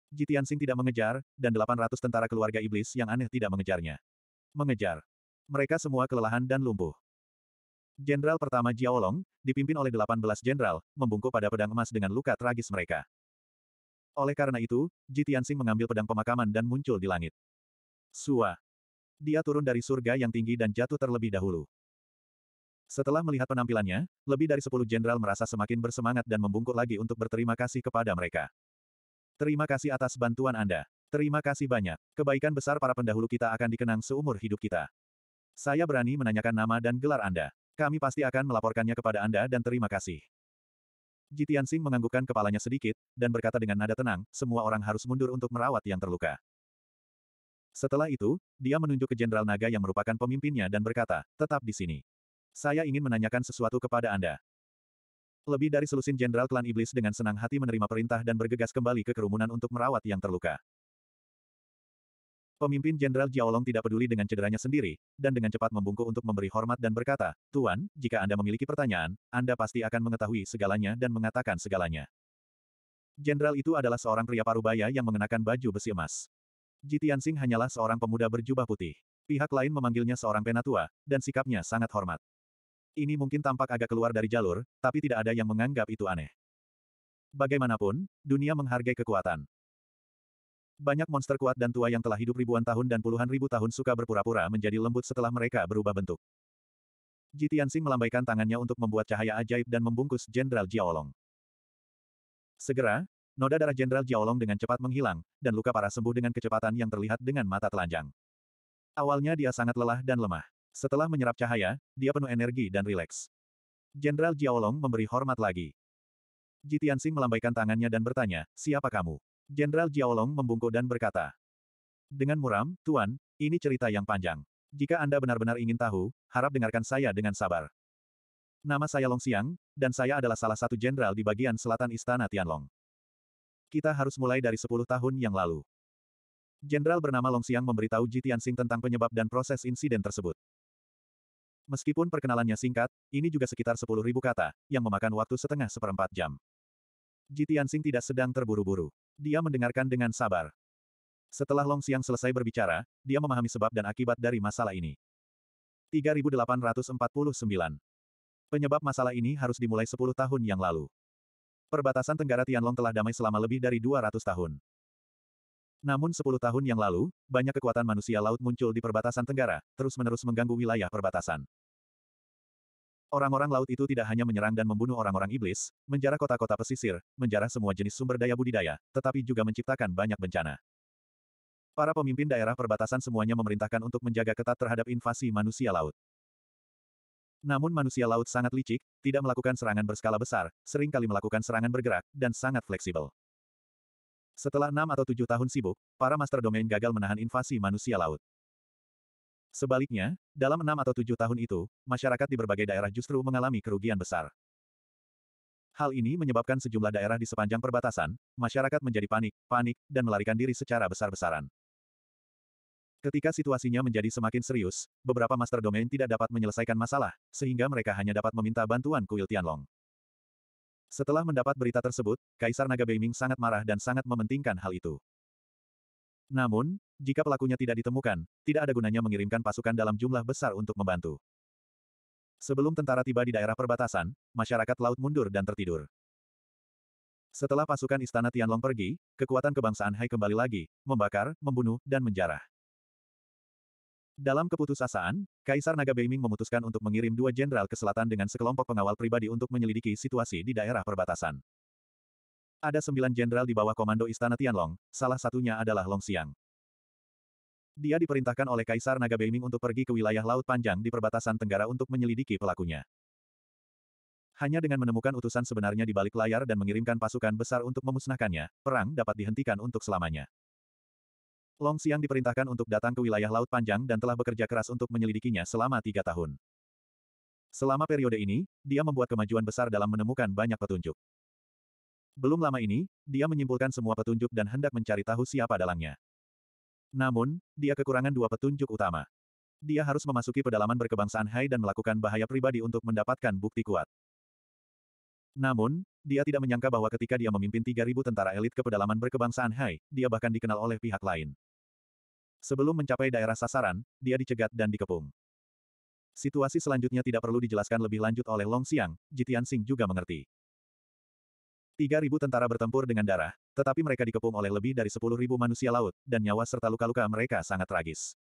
Jitian Sing tidak mengejar, dan 800 tentara keluarga iblis yang aneh tidak mengejarnya. Mengejar. Mereka semua kelelahan dan lumpuh. Jenderal pertama Jiaolong, dipimpin oleh 18 jenderal, membungkuk pada pedang emas dengan luka tragis mereka. Oleh karena itu, Jitian Sing mengambil pedang pemakaman dan muncul di langit. Sua. Dia turun dari surga yang tinggi dan jatuh terlebih dahulu. Setelah melihat penampilannya, lebih dari sepuluh jenderal merasa semakin bersemangat dan membungkuk lagi untuk berterima kasih kepada mereka. Terima kasih atas bantuan Anda. Terima kasih banyak. Kebaikan besar para pendahulu kita akan dikenang seumur hidup kita. Saya berani menanyakan nama dan gelar Anda. Kami pasti akan melaporkannya kepada Anda dan terima kasih. Jitian Singh menganggukkan kepalanya sedikit, dan berkata dengan nada tenang, semua orang harus mundur untuk merawat yang terluka. Setelah itu, dia menunjuk ke Jenderal Naga yang merupakan pemimpinnya dan berkata, tetap di sini. Saya ingin menanyakan sesuatu kepada Anda. Lebih dari selusin jenderal klan iblis dengan senang hati menerima perintah dan bergegas kembali ke kerumunan untuk merawat yang terluka. Pemimpin Jenderal Jiaolong tidak peduli dengan cederanya sendiri, dan dengan cepat membungkuk untuk memberi hormat dan berkata, Tuan, jika Anda memiliki pertanyaan, Anda pasti akan mengetahui segalanya dan mengatakan segalanya. Jenderal itu adalah seorang pria parubaya yang mengenakan baju besi emas. Jitian Singh hanyalah seorang pemuda berjubah putih. Pihak lain memanggilnya seorang penatua, dan sikapnya sangat hormat. Ini mungkin tampak agak keluar dari jalur, tapi tidak ada yang menganggap itu aneh. Bagaimanapun, dunia menghargai kekuatan. Banyak monster kuat dan tua yang telah hidup ribuan tahun dan puluhan ribu tahun suka berpura-pura menjadi lembut setelah mereka berubah bentuk. Jitiansing melambaikan tangannya untuk membuat cahaya ajaib dan membungkus Jenderal Jiaolong. Segera, noda darah Jenderal Jiaolong dengan cepat menghilang, dan luka parah sembuh dengan kecepatan yang terlihat dengan mata telanjang. Awalnya dia sangat lelah dan lemah. Setelah menyerap cahaya, dia penuh energi dan rileks. Jenderal Jiaolong memberi hormat lagi. Jitiansing melambaikan tangannya dan bertanya, siapa kamu? Jenderal Jiaolong membungkuk dan berkata, dengan muram, Tuan, ini cerita yang panjang. Jika Anda benar-benar ingin tahu, harap dengarkan saya dengan sabar. Nama saya Long Xiang, dan saya adalah salah satu jenderal di bagian selatan Istana Tianlong. Kita harus mulai dari 10 tahun yang lalu. Jenderal bernama Long Xiang memberitahu Ji tentang penyebab dan proses insiden tersebut. Meskipun perkenalannya singkat, ini juga sekitar 10.000 kata, yang memakan waktu setengah seperempat jam. Jitian Sing tidak sedang terburu-buru. Dia mendengarkan dengan sabar. Setelah Long Xiang selesai berbicara, dia memahami sebab dan akibat dari masalah ini. 3849. Penyebab masalah ini harus dimulai 10 tahun yang lalu. Perbatasan Tenggara Tianlong telah damai selama lebih dari 200 tahun. Namun sepuluh tahun yang lalu, banyak kekuatan manusia laut muncul di perbatasan Tenggara, terus-menerus mengganggu wilayah perbatasan. Orang-orang laut itu tidak hanya menyerang dan membunuh orang-orang iblis, menjarah kota-kota pesisir, menjarah semua jenis sumber daya budidaya, tetapi juga menciptakan banyak bencana. Para pemimpin daerah perbatasan semuanya memerintahkan untuk menjaga ketat terhadap invasi manusia laut. Namun manusia laut sangat licik, tidak melakukan serangan berskala besar, seringkali melakukan serangan bergerak, dan sangat fleksibel. Setelah enam atau tujuh tahun sibuk, para master domain gagal menahan invasi manusia laut. Sebaliknya, dalam enam atau tujuh tahun itu, masyarakat di berbagai daerah justru mengalami kerugian besar. Hal ini menyebabkan sejumlah daerah di sepanjang perbatasan, masyarakat menjadi panik, panik, dan melarikan diri secara besar-besaran. Ketika situasinya menjadi semakin serius, beberapa master domain tidak dapat menyelesaikan masalah, sehingga mereka hanya dapat meminta bantuan kuil Tianlong. Setelah mendapat berita tersebut, Kaisar Naga Beiming sangat marah dan sangat mementingkan hal itu. Namun, jika pelakunya tidak ditemukan, tidak ada gunanya mengirimkan pasukan dalam jumlah besar untuk membantu. Sebelum tentara tiba di daerah perbatasan, masyarakat laut mundur dan tertidur. Setelah pasukan istana Tianlong pergi, kekuatan kebangsaan Hai kembali lagi, membakar, membunuh, dan menjarah. Dalam keputusasaan, Kaisar Naga Beiming memutuskan untuk mengirim dua jenderal ke selatan dengan sekelompok pengawal pribadi untuk menyelidiki situasi di daerah perbatasan. Ada sembilan jenderal di bawah komando Istana Tianlong, salah satunya adalah Long Xiang. Dia diperintahkan oleh Kaisar Naga Beiming untuk pergi ke wilayah Laut Panjang di perbatasan Tenggara untuk menyelidiki pelakunya. Hanya dengan menemukan utusan sebenarnya di balik layar dan mengirimkan pasukan besar untuk memusnahkannya, perang dapat dihentikan untuk selamanya. Long Xiang diperintahkan untuk datang ke wilayah Laut Panjang dan telah bekerja keras untuk menyelidikinya selama tiga tahun. Selama periode ini, dia membuat kemajuan besar dalam menemukan banyak petunjuk. Belum lama ini, dia menyimpulkan semua petunjuk dan hendak mencari tahu siapa dalangnya. Namun, dia kekurangan dua petunjuk utama. Dia harus memasuki pedalaman berkebangsaan Hai dan melakukan bahaya pribadi untuk mendapatkan bukti kuat. Namun, dia tidak menyangka bahwa ketika dia memimpin 3.000 tentara elit ke pedalaman berkebangsaan Hai, dia bahkan dikenal oleh pihak lain. Sebelum mencapai daerah sasaran, dia dicegat dan dikepung. Situasi selanjutnya tidak perlu dijelaskan lebih lanjut oleh Long Xiang, Jitian Sing juga mengerti. 3.000 tentara bertempur dengan darah, tetapi mereka dikepung oleh lebih dari 10.000 manusia laut, dan nyawa serta luka-luka mereka sangat tragis.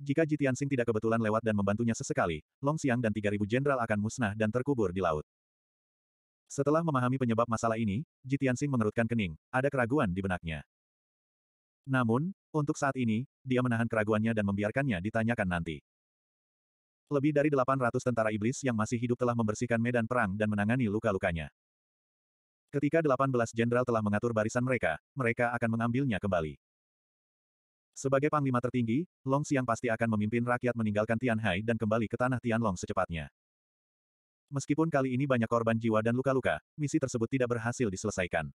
Jika Jitian Sing tidak kebetulan lewat dan membantunya sesekali, Long Xiang dan 3.000 jenderal akan musnah dan terkubur di laut. Setelah memahami penyebab masalah ini, Jitian Sing mengerutkan kening, ada keraguan di benaknya. Namun, untuk saat ini, dia menahan keraguannya dan membiarkannya ditanyakan nanti. Lebih dari 800 tentara iblis yang masih hidup telah membersihkan medan perang dan menangani luka-lukanya. Ketika 18 jenderal telah mengatur barisan mereka, mereka akan mengambilnya kembali. Sebagai panglima tertinggi, Long Xiang pasti akan memimpin rakyat meninggalkan Tianhai dan kembali ke tanah Tianlong secepatnya. Meskipun kali ini banyak korban jiwa dan luka-luka, misi tersebut tidak berhasil diselesaikan.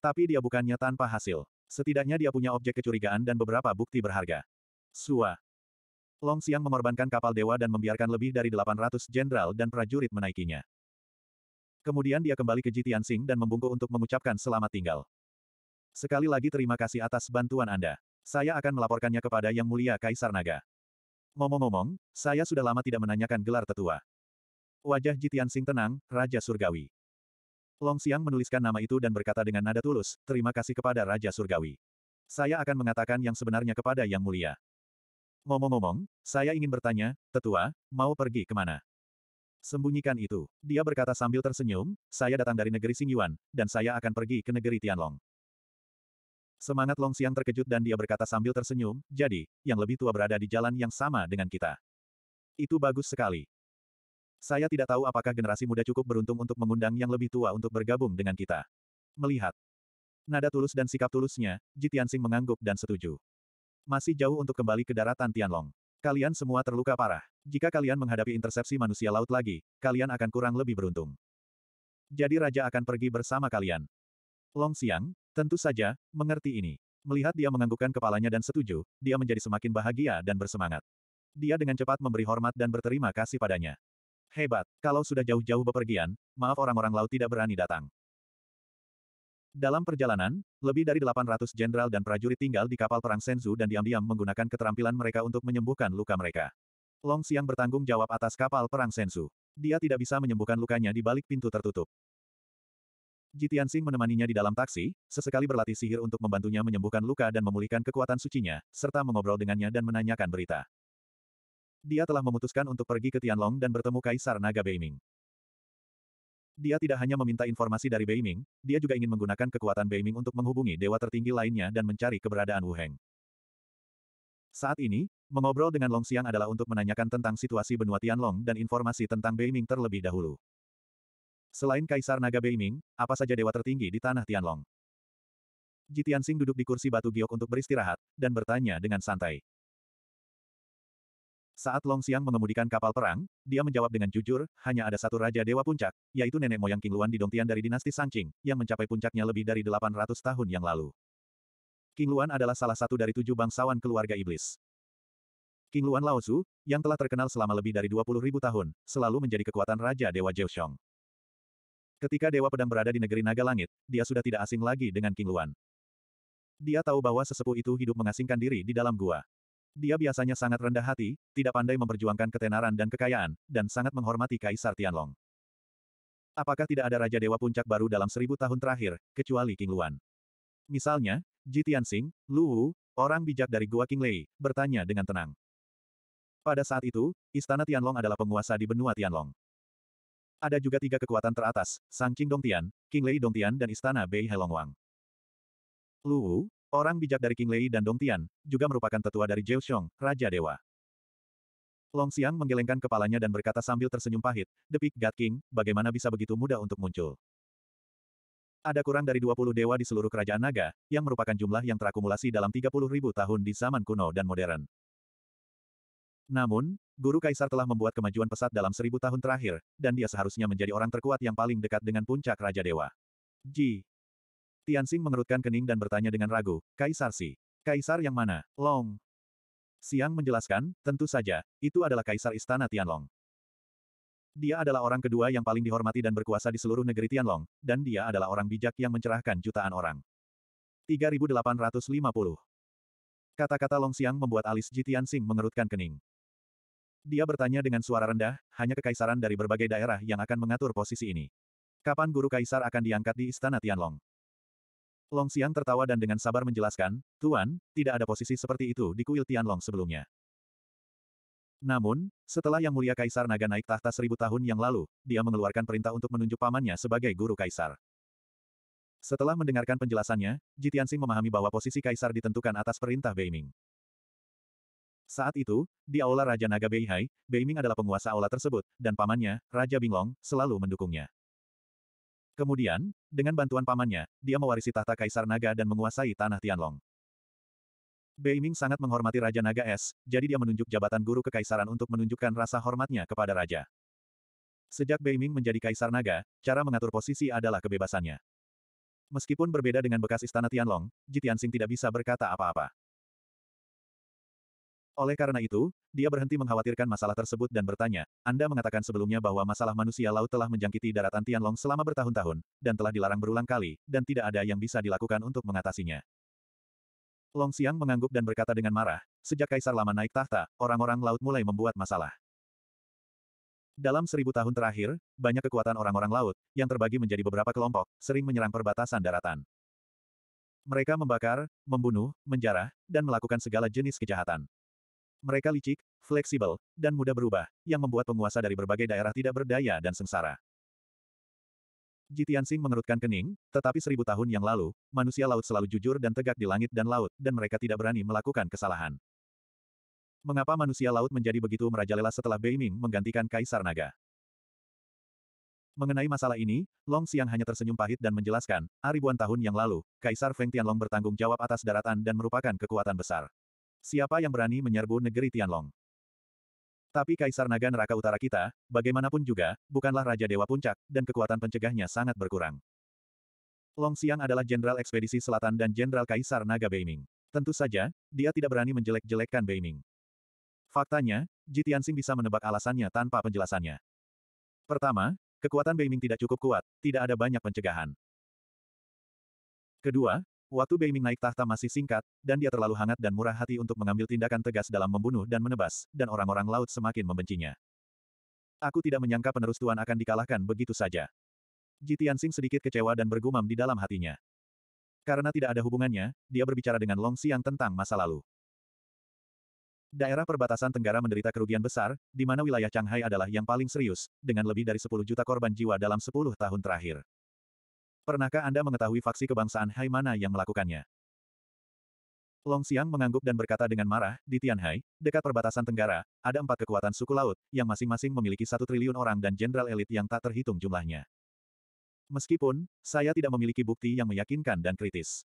Tapi dia bukannya tanpa hasil. Setidaknya dia punya objek kecurigaan dan beberapa bukti berharga. Sua. Long Xiang mengorbankan kapal dewa dan membiarkan lebih dari 800 jenderal dan prajurit menaikinya. Kemudian dia kembali ke Jitian Sing dan membungkuk untuk mengucapkan selamat tinggal. Sekali lagi terima kasih atas bantuan Anda. Saya akan melaporkannya kepada Yang Mulia Kaisar Naga. Ngomong-ngomong, saya sudah lama tidak menanyakan gelar tetua. Wajah Jitian Sing tenang, Raja Surgawi. Long Xiang menuliskan nama itu dan berkata dengan nada tulus, terima kasih kepada Raja Surgawi. Saya akan mengatakan yang sebenarnya kepada Yang Mulia. Ngomong-ngomong, saya ingin bertanya, tetua, mau pergi kemana? Sembunyikan itu. Dia berkata sambil tersenyum, saya datang dari negeri Singyuan, dan saya akan pergi ke negeri Tianlong. Semangat Long Xiang terkejut dan dia berkata sambil tersenyum, jadi, yang lebih tua berada di jalan yang sama dengan kita. Itu bagus sekali. Saya tidak tahu apakah generasi muda cukup beruntung untuk mengundang yang lebih tua untuk bergabung dengan kita. Melihat nada tulus dan sikap tulusnya, Ji Tianxing mengangguk dan setuju. Masih jauh untuk kembali ke daratan Tianlong. Kalian semua terluka parah. Jika kalian menghadapi intersepsi manusia laut lagi, kalian akan kurang lebih beruntung. Jadi raja akan pergi bersama kalian. Long Xiang, tentu saja, mengerti ini. Melihat dia menganggukkan kepalanya dan setuju, dia menjadi semakin bahagia dan bersemangat. Dia dengan cepat memberi hormat dan berterima kasih padanya. Hebat, kalau sudah jauh-jauh bepergian, maaf orang-orang laut tidak berani datang. Dalam perjalanan, lebih dari 800 jenderal dan prajurit tinggal di kapal perang Senzu dan diam-diam menggunakan keterampilan mereka untuk menyembuhkan luka mereka. Long Xiang bertanggung jawab atas kapal perang Senzu. Dia tidak bisa menyembuhkan lukanya di balik pintu tertutup. Jitian Xing menemaninya di dalam taksi, sesekali berlatih sihir untuk membantunya menyembuhkan luka dan memulihkan kekuatan sucinya, serta mengobrol dengannya dan menanyakan berita. Dia telah memutuskan untuk pergi ke Tianlong dan bertemu Kaisar Naga Beiming. Dia tidak hanya meminta informasi dari Beiming, dia juga ingin menggunakan kekuatan Beiming untuk menghubungi dewa tertinggi lainnya dan mencari keberadaan Wu Heng. Saat ini, mengobrol dengan Long Xiang adalah untuk menanyakan tentang situasi benua Tianlong dan informasi tentang Beiming terlebih dahulu. Selain Kaisar Naga Beiming, apa saja dewa tertinggi di tanah Tianlong? Tianxing duduk di kursi batu giok untuk beristirahat, dan bertanya dengan santai. Saat Long Xiang mengemudikan kapal perang, dia menjawab dengan jujur, hanya ada satu Raja Dewa Puncak, yaitu nenek moyang King Luan di Dongtian dari dinasti Sangqing, yang mencapai puncaknya lebih dari 800 tahun yang lalu. King Luan adalah salah satu dari tujuh bangsawan keluarga iblis. King Luan Laozu, yang telah terkenal selama lebih dari 20 ribu tahun, selalu menjadi kekuatan Raja Dewa Zheoshong. Ketika Dewa Pedang berada di negeri Naga Langit, dia sudah tidak asing lagi dengan King Luan. Dia tahu bahwa sesepuh itu hidup mengasingkan diri di dalam gua. Dia biasanya sangat rendah hati, tidak pandai memperjuangkan ketenaran dan kekayaan, dan sangat menghormati Kaisar Tianlong. Apakah tidak ada Raja Dewa Puncak baru dalam seribu tahun terakhir, kecuali King Luan? Misalnya, Ji Tianxing, Lu Wu, orang bijak dari Gua King Lei, bertanya dengan tenang. Pada saat itu, Istana Tianlong adalah penguasa di benua Tianlong. Ada juga tiga kekuatan teratas, Sang Qing Dongtian, King Lei Dongtian dan Istana Bei Helongwang. Lu Wu, Orang bijak dari King Lei dan Dong Tian, juga merupakan tetua dari Xiong, Raja Dewa. Long Xiang menggelengkan kepalanya dan berkata sambil tersenyum pahit, The Big God King, bagaimana bisa begitu mudah untuk muncul? Ada kurang dari 20 dewa di seluruh kerajaan naga, yang merupakan jumlah yang terakumulasi dalam 30 ribu tahun di zaman kuno dan modern. Namun, Guru Kaisar telah membuat kemajuan pesat dalam seribu tahun terakhir, dan dia seharusnya menjadi orang terkuat yang paling dekat dengan puncak Raja Dewa. Ji, Tianxing mengerutkan kening dan bertanya dengan ragu, Kaisar Si. Kaisar yang mana? Long. Siang menjelaskan, tentu saja, itu adalah Kaisar Istana Tianlong. Dia adalah orang kedua yang paling dihormati dan berkuasa di seluruh negeri Tianlong, dan dia adalah orang bijak yang mencerahkan jutaan orang. 3850 Kata-kata Long Siang membuat alis Ji Tianxing mengerutkan kening. Dia bertanya dengan suara rendah, hanya kekaisaran dari berbagai daerah yang akan mengatur posisi ini. Kapan guru kaisar akan diangkat di istana Tianlong? Long Xiang tertawa dan dengan sabar menjelaskan, Tuan, tidak ada posisi seperti itu di kuil Tianlong sebelumnya. Namun, setelah Yang Mulia Kaisar Naga naik tahta seribu tahun yang lalu, dia mengeluarkan perintah untuk menunjuk pamannya sebagai guru kaisar. Setelah mendengarkan penjelasannya, Jitiansing memahami bahwa posisi kaisar ditentukan atas perintah Beiming. Saat itu, di aula Raja Naga Beihai, Beiming adalah penguasa aula tersebut, dan pamannya, Raja Binglong, selalu mendukungnya. Kemudian, dengan bantuan pamannya, dia mewarisi tahta Kaisar Naga dan menguasai tanah Tianlong. Beiming sangat menghormati Raja Naga Es, jadi dia menunjuk jabatan guru kekaisaran untuk menunjukkan rasa hormatnya kepada Raja. Sejak Beiming menjadi Kaisar Naga, cara mengatur posisi adalah kebebasannya. Meskipun berbeda dengan bekas istana Tianlong, Jitiansing tidak bisa berkata apa-apa. Oleh karena itu, dia berhenti mengkhawatirkan masalah tersebut dan bertanya, Anda mengatakan sebelumnya bahwa masalah manusia laut telah menjangkiti daratan Tianlong selama bertahun-tahun, dan telah dilarang berulang kali, dan tidak ada yang bisa dilakukan untuk mengatasinya. Long Xiang mengangguk dan berkata dengan marah, sejak Kaisar lama naik tahta, orang-orang laut mulai membuat masalah. Dalam seribu tahun terakhir, banyak kekuatan orang-orang laut, yang terbagi menjadi beberapa kelompok, sering menyerang perbatasan daratan. Mereka membakar, membunuh, menjarah, dan melakukan segala jenis kejahatan. Mereka licik, fleksibel, dan mudah berubah, yang membuat penguasa dari berbagai daerah tidak berdaya dan sengsara. Jitiansing mengerutkan kening, tetapi seribu tahun yang lalu, manusia laut selalu jujur dan tegak di langit dan laut, dan mereka tidak berani melakukan kesalahan. Mengapa manusia laut menjadi begitu merajalela setelah Beiming menggantikan Kaisar Naga? Mengenai masalah ini, Long Xiang hanya tersenyum pahit dan menjelaskan, ribuan tahun yang lalu, Kaisar Feng Tianlong bertanggung jawab atas daratan dan merupakan kekuatan besar. Siapa yang berani menyerbu negeri Tianlong? Tapi Kaisar Naga Neraka Utara kita, bagaimanapun juga, bukanlah Raja Dewa Puncak, dan kekuatan pencegahnya sangat berkurang. Long Xiang adalah Jenderal Ekspedisi Selatan dan Jenderal Kaisar Naga Beiming. Tentu saja, dia tidak berani menjelek-jelekkan Beiming. Faktanya, Jitiansing bisa menebak alasannya tanpa penjelasannya. Pertama, kekuatan Beiming tidak cukup kuat, tidak ada banyak pencegahan. Kedua, Waktu Beiming naik tahta masih singkat, dan dia terlalu hangat dan murah hati untuk mengambil tindakan tegas dalam membunuh dan menebas, dan orang-orang laut semakin membencinya. Aku tidak menyangka penerus Tuan akan dikalahkan begitu saja. Ji Tianxing sedikit kecewa dan bergumam di dalam hatinya. Karena tidak ada hubungannya, dia berbicara dengan Long Xiang tentang masa lalu. Daerah perbatasan Tenggara menderita kerugian besar, di mana wilayah Changhai adalah yang paling serius, dengan lebih dari 10 juta korban jiwa dalam 10 tahun terakhir. Pernahkah Anda mengetahui faksi kebangsaan Hai mana yang melakukannya? Long Xiang mengangguk dan berkata dengan marah, di Tianhai, dekat perbatasan Tenggara, ada empat kekuatan suku laut, yang masing-masing memiliki satu triliun orang dan jenderal elit yang tak terhitung jumlahnya. Meskipun, saya tidak memiliki bukti yang meyakinkan dan kritis.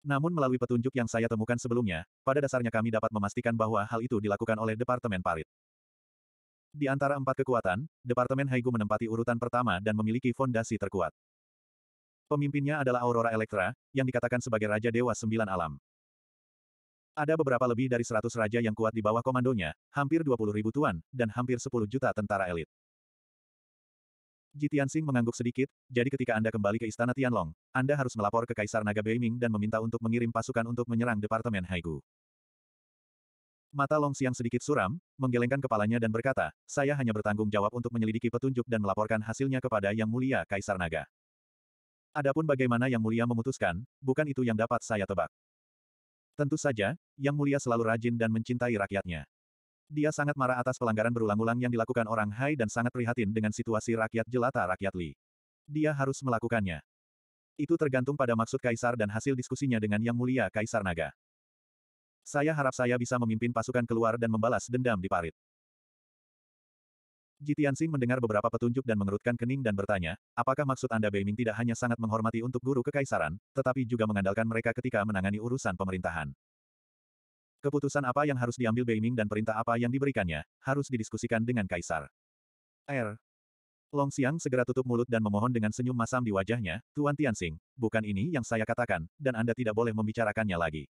Namun melalui petunjuk yang saya temukan sebelumnya, pada dasarnya kami dapat memastikan bahwa hal itu dilakukan oleh Departemen Parit. Di antara empat kekuatan, Departemen Haigu menempati urutan pertama dan memiliki fondasi terkuat. Pemimpinnya adalah Aurora Elektra, yang dikatakan sebagai Raja Dewa Sembilan Alam. Ada beberapa lebih dari seratus raja yang kuat di bawah komandonya, hampir dua puluh ribu tuan, dan hampir sepuluh juta tentara elit. Jitiansing mengangguk sedikit, jadi ketika Anda kembali ke Istana Tianlong, Anda harus melapor ke Kaisar Naga Beiming dan meminta untuk mengirim pasukan untuk menyerang Departemen Haigu. Mata Long Siang sedikit suram, menggelengkan kepalanya dan berkata, saya hanya bertanggung jawab untuk menyelidiki petunjuk dan melaporkan hasilnya kepada Yang Mulia Kaisar Naga. Adapun bagaimana Yang Mulia memutuskan, bukan itu yang dapat saya tebak. Tentu saja, Yang Mulia selalu rajin dan mencintai rakyatnya. Dia sangat marah atas pelanggaran berulang-ulang yang dilakukan orang Hai dan sangat prihatin dengan situasi rakyat jelata rakyat Li. Dia harus melakukannya. Itu tergantung pada maksud Kaisar dan hasil diskusinya dengan Yang Mulia Kaisar Naga. Saya harap saya bisa memimpin pasukan keluar dan membalas dendam di parit. Ji Tianxing mendengar beberapa petunjuk dan mengerutkan kening dan bertanya, apakah maksud Anda Beiming tidak hanya sangat menghormati untuk guru kekaisaran, tetapi juga mengandalkan mereka ketika menangani urusan pemerintahan. Keputusan apa yang harus diambil Beiming dan perintah apa yang diberikannya, harus didiskusikan dengan kaisar. R. Er. Long Xiang segera tutup mulut dan memohon dengan senyum masam di wajahnya, Tuan Tianxing, bukan ini yang saya katakan, dan Anda tidak boleh membicarakannya lagi.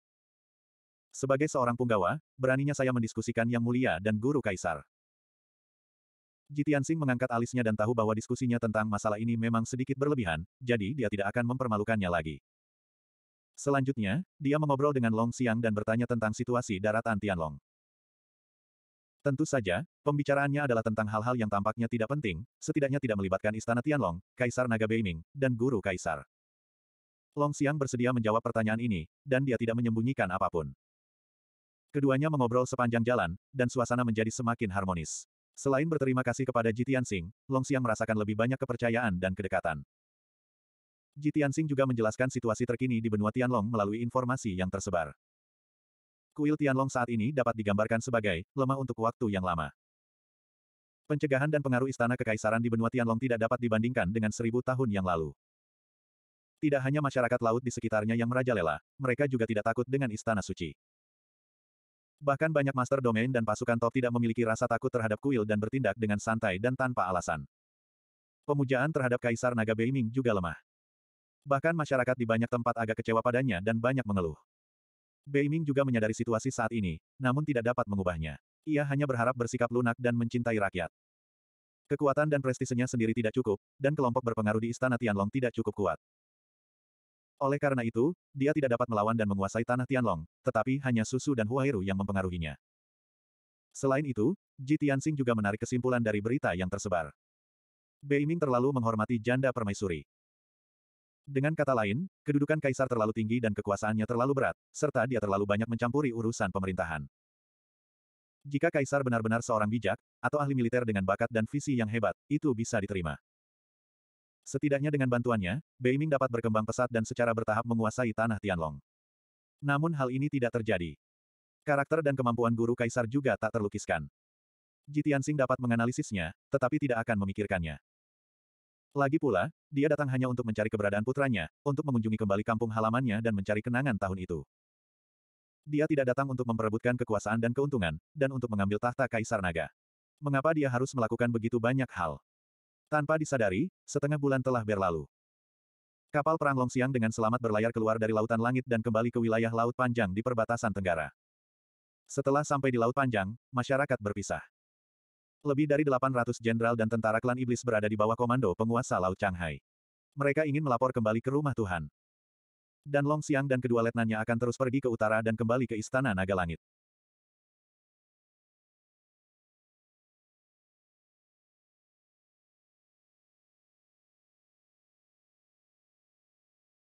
Sebagai seorang punggawa, beraninya saya mendiskusikan Yang Mulia dan Guru Kaisar. Jitian Sing mengangkat alisnya dan tahu bahwa diskusinya tentang masalah ini memang sedikit berlebihan, jadi dia tidak akan mempermalukannya lagi. Selanjutnya, dia mengobrol dengan Long Xiang dan bertanya tentang situasi daratan Tianlong. Tentu saja, pembicaraannya adalah tentang hal-hal yang tampaknya tidak penting, setidaknya tidak melibatkan istana Tianlong, Kaisar Naga Beiming, dan Guru Kaisar. Long Xiang bersedia menjawab pertanyaan ini, dan dia tidak menyembunyikan apapun. Keduanya mengobrol sepanjang jalan, dan suasana menjadi semakin harmonis. Selain berterima kasih kepada Jitian Sing, Long Xiang merasakan lebih banyak kepercayaan dan kedekatan. Jitian Sing juga menjelaskan situasi terkini di benua Tianlong melalui informasi yang tersebar. Kuil Tianlong saat ini dapat digambarkan sebagai lemah untuk waktu yang lama. Pencegahan dan pengaruh istana kekaisaran di benua Tianlong tidak dapat dibandingkan dengan seribu tahun yang lalu. Tidak hanya masyarakat laut di sekitarnya yang merajalela, mereka juga tidak takut dengan istana suci. Bahkan banyak master domain dan pasukan top tidak memiliki rasa takut terhadap kuil dan bertindak dengan santai dan tanpa alasan. Pemujaan terhadap Kaisar Naga Beiming juga lemah. Bahkan masyarakat di banyak tempat agak kecewa padanya dan banyak mengeluh. Beiming juga menyadari situasi saat ini, namun tidak dapat mengubahnya. Ia hanya berharap bersikap lunak dan mencintai rakyat. Kekuatan dan prestisenya sendiri tidak cukup, dan kelompok berpengaruh di Istana Tianlong tidak cukup kuat. Oleh karena itu, dia tidak dapat melawan dan menguasai tanah Tianlong, tetapi hanya Susu dan Huairu yang mempengaruhinya. Selain itu, Ji Tianxing juga menarik kesimpulan dari berita yang tersebar. Beiming terlalu menghormati janda permaisuri. Dengan kata lain, kedudukan kaisar terlalu tinggi dan kekuasaannya terlalu berat, serta dia terlalu banyak mencampuri urusan pemerintahan. Jika kaisar benar-benar seorang bijak, atau ahli militer dengan bakat dan visi yang hebat, itu bisa diterima. Setidaknya dengan bantuannya, Beiming dapat berkembang pesat dan secara bertahap menguasai tanah Tianlong. Namun hal ini tidak terjadi. Karakter dan kemampuan guru kaisar juga tak terlukiskan. Ji Tianxing dapat menganalisisnya, tetapi tidak akan memikirkannya. Lagi pula, dia datang hanya untuk mencari keberadaan putranya, untuk mengunjungi kembali kampung halamannya dan mencari kenangan tahun itu. Dia tidak datang untuk memperebutkan kekuasaan dan keuntungan, dan untuk mengambil tahta kaisar naga. Mengapa dia harus melakukan begitu banyak hal? Tanpa disadari, setengah bulan telah berlalu. Kapal perang Longxiang dengan selamat berlayar keluar dari Lautan Langit dan kembali ke wilayah Laut Panjang di perbatasan Tenggara. Setelah sampai di Laut Panjang, masyarakat berpisah. Lebih dari 800 jenderal dan tentara klan iblis berada di bawah komando penguasa Laut Shanghai. Mereka ingin melapor kembali ke rumah Tuhan. Dan Longxiang dan kedua letnannya akan terus pergi ke utara dan kembali ke Istana Naga Langit.